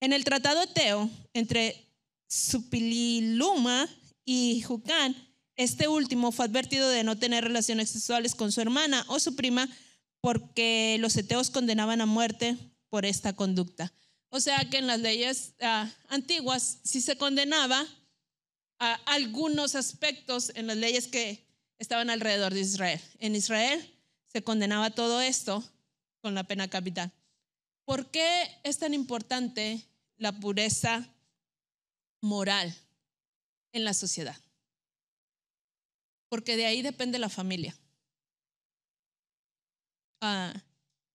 En el tratado eteo entre Supililuma y Jucán, este último fue advertido de no tener relaciones sexuales con su hermana o su prima porque los eteos condenaban a muerte por esta conducta. O sea que en las leyes ah, antiguas sí se condenaba a algunos aspectos en las leyes que estaban alrededor de Israel. En Israel se condenaba todo esto con la pena capital. ¿Por qué es tan importante la pureza moral en la sociedad? porque de ahí depende la familia. Ah,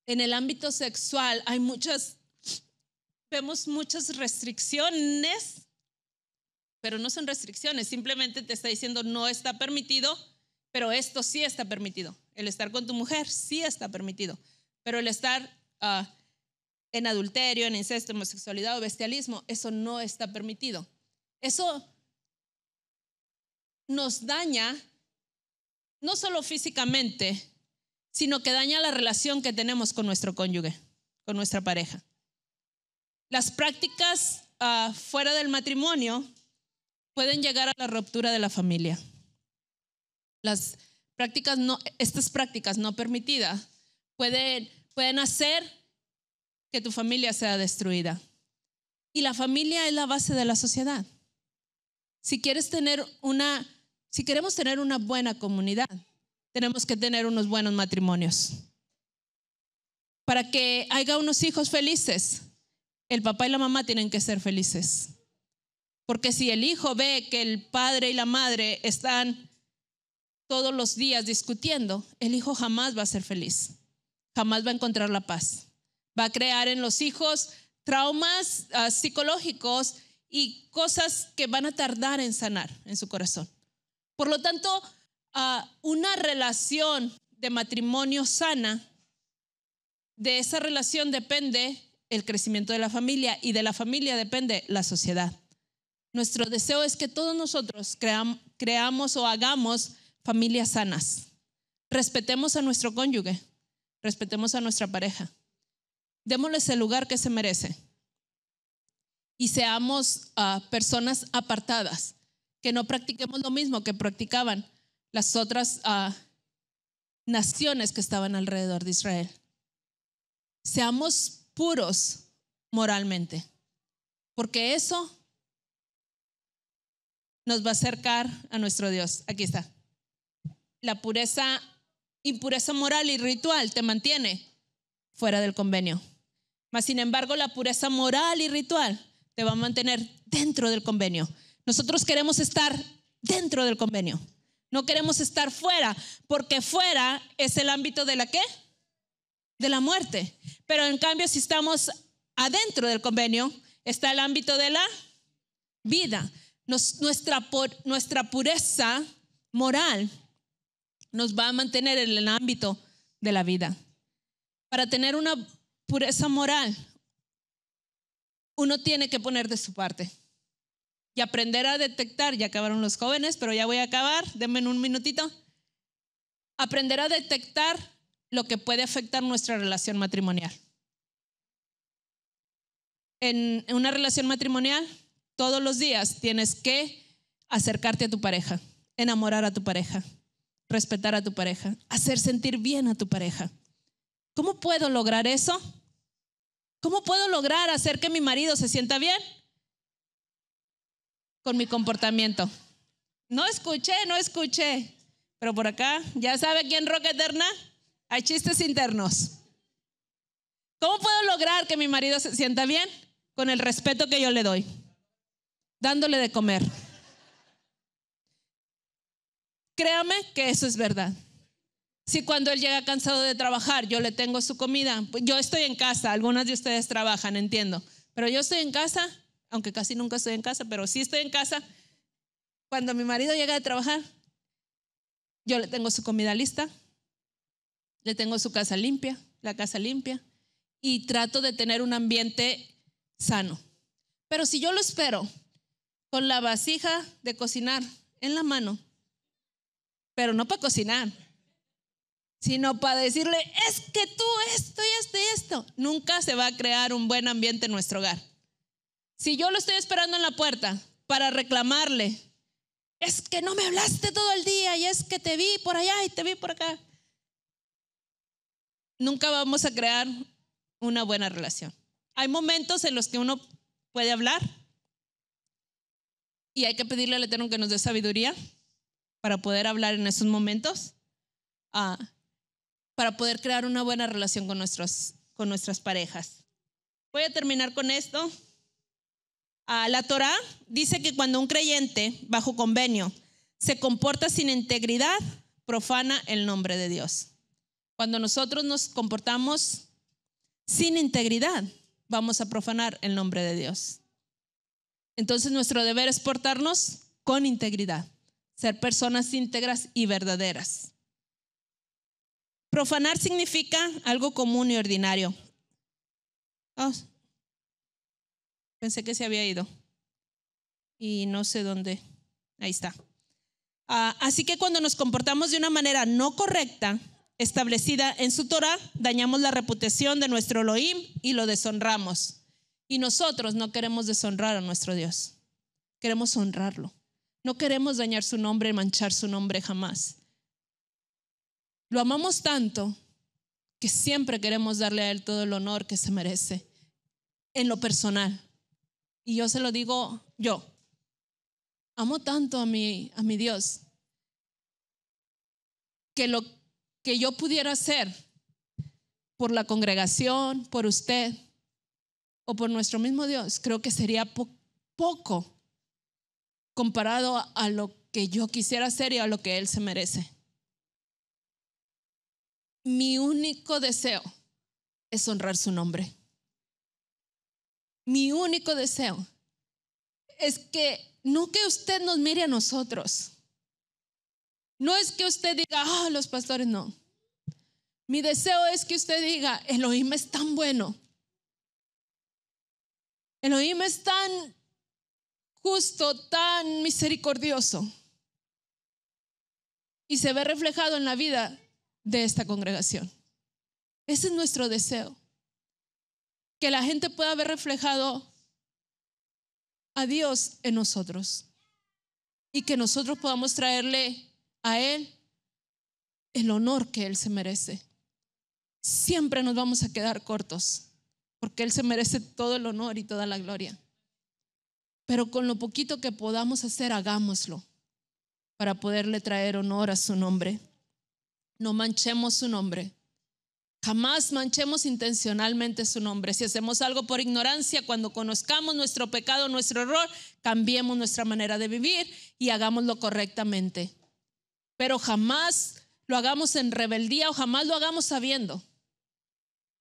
en el ámbito sexual hay muchas, vemos muchas restricciones, pero no son restricciones, simplemente te está diciendo no está permitido, pero esto sí está permitido. El estar con tu mujer sí está permitido, pero el estar ah, en adulterio, en incesto, homosexualidad o bestialismo, eso no está permitido. Eso nos daña no solo físicamente, sino que daña la relación que tenemos con nuestro cónyuge, con nuestra pareja. Las prácticas ah, fuera del matrimonio pueden llegar a la ruptura de la familia. Las prácticas no, estas prácticas no permitidas pueden, pueden hacer que tu familia sea destruida. Y la familia es la base de la sociedad. Si quieres tener una si queremos tener una buena comunidad, tenemos que tener unos buenos matrimonios. Para que haya unos hijos felices, el papá y la mamá tienen que ser felices. Porque si el hijo ve que el padre y la madre están todos los días discutiendo, el hijo jamás va a ser feliz, jamás va a encontrar la paz. Va a crear en los hijos traumas ah, psicológicos y cosas que van a tardar en sanar en su corazón. Por lo tanto, ah, una relación de matrimonio sana, de esa relación depende el crecimiento de la familia y de la familia depende la sociedad. Nuestro deseo es que todos nosotros creamos o hagamos familias sanas. Respetemos a nuestro cónyuge, respetemos a nuestra pareja, démosles el lugar que se merece y seamos ah, personas apartadas no practiquemos lo mismo que practicaban las otras ah, naciones que estaban alrededor de Israel. Seamos puros moralmente, porque eso nos va a acercar a nuestro Dios. Aquí está. La pureza, impureza moral y ritual te mantiene fuera del convenio. Mas, sin embargo, la pureza moral y ritual te va a mantener dentro del convenio. Nosotros queremos estar dentro del convenio. No queremos estar fuera, porque fuera es el ámbito de la qué? De la muerte. Pero en cambio, si estamos adentro del convenio, está el ámbito de la vida. nuestra pureza moral nos va a mantener en el ámbito de la vida. Para tener una pureza moral, uno tiene que poner de su parte y aprender a detectar, ya acabaron los jóvenes, pero ya voy a acabar, denme un minutito, aprender a detectar lo que puede afectar nuestra relación matrimonial. En una relación matrimonial, todos los días tienes que acercarte a tu pareja, enamorar a tu pareja, respetar a tu pareja, hacer sentir bien a tu pareja. ¿Cómo puedo lograr eso? ¿Cómo puedo lograr hacer que mi marido se sienta bien? con mi comportamiento. No escuché, no escuché. Pero por acá, ya sabe quién Roca Eterna, hay chistes internos. ¿Cómo puedo lograr que mi marido se sienta bien? Con el respeto que yo le doy, dándole de comer. Créame que eso es verdad. Si cuando él llega cansado de trabajar, yo le tengo su comida, pues yo estoy en casa, algunas de ustedes trabajan, entiendo, pero yo estoy en casa, aunque casi nunca estoy en casa, pero si estoy en casa, cuando mi marido llega de trabajar, yo le tengo su comida lista, le tengo su casa limpia, la casa limpia, y trato de tener un ambiente sano. Pero si yo lo espero con la vasija de cocinar en la mano, pero no para cocinar, sino para decirle, es que tú esto y esto y esto, nunca se va a crear un buen ambiente en nuestro hogar. Si yo lo estoy esperando en la puerta para reclamarle, es que no me hablaste todo el día y es que te vi por allá y te vi por acá, nunca vamos a crear una buena relación. Hay momentos en los que uno puede hablar y hay que pedirle al Eterno que nos dé sabiduría para poder hablar en esos momentos, ah, para poder crear una buena relación con, nuestros, con nuestras parejas. Voy a terminar con esto. Ah, la Torá dice que cuando un creyente bajo convenio se comporta sin integridad, profana el nombre de Dios. Cuando nosotros nos comportamos sin integridad, vamos a profanar el nombre de Dios. Entonces nuestro deber es portarnos con integridad, ser personas íntegras y verdaderas. Profanar significa algo común y ordinario. Pensé que se había ido. Y no sé dónde. Ahí está. Ah, así que cuando nos comportamos de una manera no correcta, establecida en su Torah, dañamos la reputación de nuestro Elohim y lo deshonramos. Y nosotros no queremos deshonrar a nuestro Dios. Queremos honrarlo. No queremos dañar su nombre, manchar su nombre jamás. Lo amamos tanto que siempre queremos darle a Él todo el honor que se merece en lo personal. Y yo se lo digo yo. Amo tanto a mi, a mi Dios que lo que yo pudiera hacer por la congregación, por usted o por nuestro mismo Dios, creo que sería poco comparado a lo que yo quisiera hacer y a lo que Él se merece. Mi único deseo es honrar su nombre mi único deseo es que no que usted nos mire a nosotros. No es que usted diga, ah, los pastores, no. Mi deseo es que usted diga, Elohim es tan bueno. Elohim es tan justo, tan misericordioso. Y se ve reflejado en la vida de esta congregación. Ese es nuestro deseo que la gente pueda ver reflejado a Dios en nosotros y que nosotros podamos traerle a Él el honor que Él se merece. Siempre nos vamos a quedar cortos porque Él se merece todo el honor y toda la gloria. Pero con lo poquito que podamos hacer, hagámoslo para poderle traer honor a su nombre. No manchemos su nombre Jamás manchemos intencionalmente su nombre. Si hacemos algo por ignorancia, cuando conozcamos nuestro pecado, nuestro error, cambiemos nuestra manera de vivir y hagámoslo correctamente. Pero jamás lo hagamos en rebeldía o jamás lo hagamos sabiendo,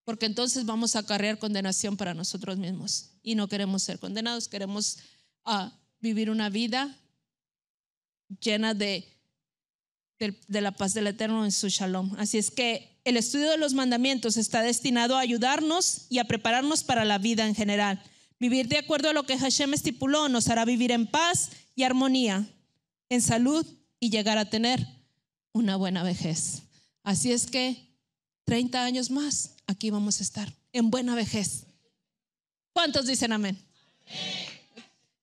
porque entonces vamos a acarrear condenación para nosotros mismos y no queremos ser condenados, queremos ah, vivir una vida llena de de, la paz del Eterno en su shalom. Así es que el estudio de los mandamientos está destinado a ayudarnos y a prepararnos para la vida en general. Vivir de acuerdo a lo que Hashem estipuló nos hará vivir en paz y armonía, en salud y llegar a tener una buena vejez. Así es que 30 años más, aquí vamos a estar, en buena vejez. ¿Cuántos dicen amén? amén.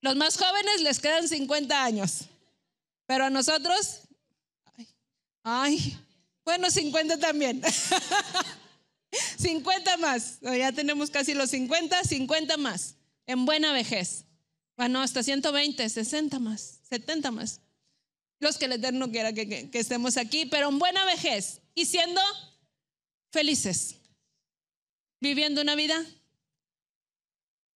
Los más jóvenes les quedan 50 años, pero a nosotros Ay, bueno, 50 también. 50 más. Ya tenemos casi los 50, 50 más. En buena vejez. Bueno, ah, hasta 120, 60 más, 70 más. Los que el Eterno quiera que, que estemos aquí, pero en buena vejez y siendo felices. Viviendo una vida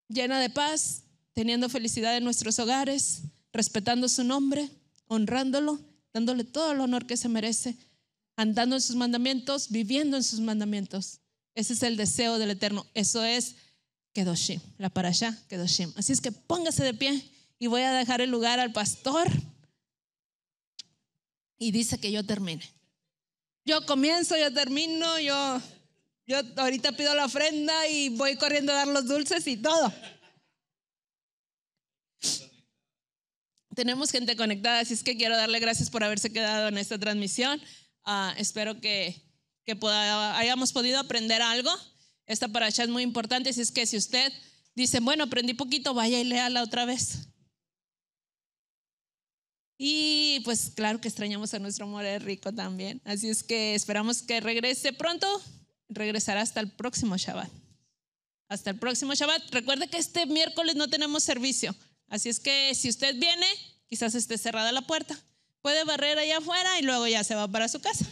llena de paz, teniendo felicidad en nuestros hogares, respetando su nombre, honrándolo dándole todo el honor que se merece, andando en sus mandamientos, viviendo en sus mandamientos. Ese es el deseo del Eterno. Eso es Kedoshim, la para allá, Kedoshim. Así es que póngase de pie y voy a dejar el lugar al pastor. Y dice que yo termine. Yo comienzo, yo termino, yo, yo ahorita pido la ofrenda y voy corriendo a dar los dulces y todo. Tenemos gente conectada, así es que quiero darle gracias por haberse quedado en esta transmisión. Ah, espero que, hayamos podido aprender algo. Esta paracha es muy importante, así es que si usted dice, bueno, aprendí poquito, vaya y léala otra vez. Y pues claro que extrañamos a nuestro More Rico también. Así es que esperamos que regrese pronto. Regresará hasta el próximo Shabbat. Hasta el próximo Shabbat. Recuerde que este miércoles no tenemos servicio. Así es que si usted viene, quizás esté cerrada la puerta. Puede barrer allá afuera y luego ya se va para su casa.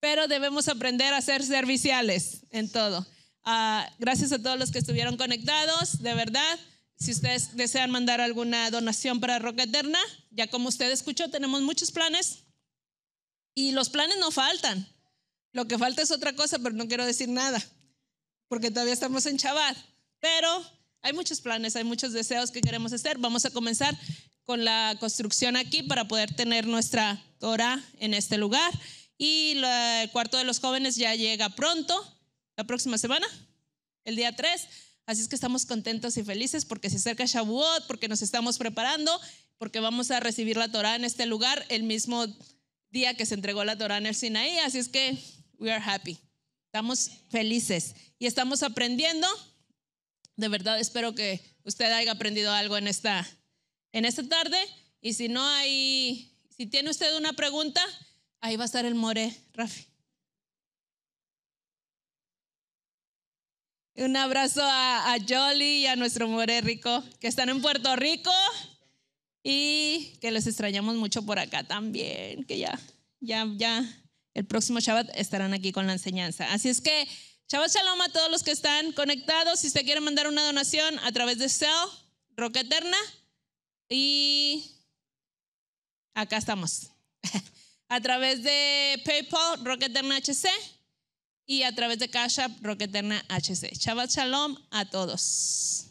Pero debemos aprender a ser serviciales en todo. Ah, gracias a todos los que estuvieron conectados, de verdad. Si ustedes desean mandar alguna donación para Roca Eterna, ya como usted escuchó, tenemos muchos planes y los planes no faltan. Lo que falta es otra cosa, pero no quiero decir nada, porque todavía estamos en Chabad Pero hay muchos planes, hay muchos deseos que queremos hacer. Vamos a comenzar con la construcción aquí para poder tener nuestra Torah en este lugar. Y el cuarto de los jóvenes ya llega pronto, la próxima semana, el día 3. Así es que estamos contentos y felices porque se acerca Shavuot, porque nos estamos preparando, porque vamos a recibir la Torah en este lugar el mismo día que se entregó la Torah en el Sinaí. Así es que we are happy. Estamos felices y estamos aprendiendo de verdad espero que usted haya aprendido algo en esta, en esta tarde. Y si no hay, si tiene usted una pregunta, ahí va a estar el More, Rafi. Un abrazo a, a Jolly y a nuestro More Rico, que están en Puerto Rico y que les extrañamos mucho por acá también, que ya, ya, ya, el próximo Shabbat estarán aquí con la enseñanza. Así es que... Shabbat Shalom a todos los que están conectados. Si usted quiere mandar una donación a través de Cell, Rocketerna Eterna. Y acá estamos. a través de PayPal, Rocketerna HC. Y a través de Cash App, Roca HC. Shabbat Shalom a todos.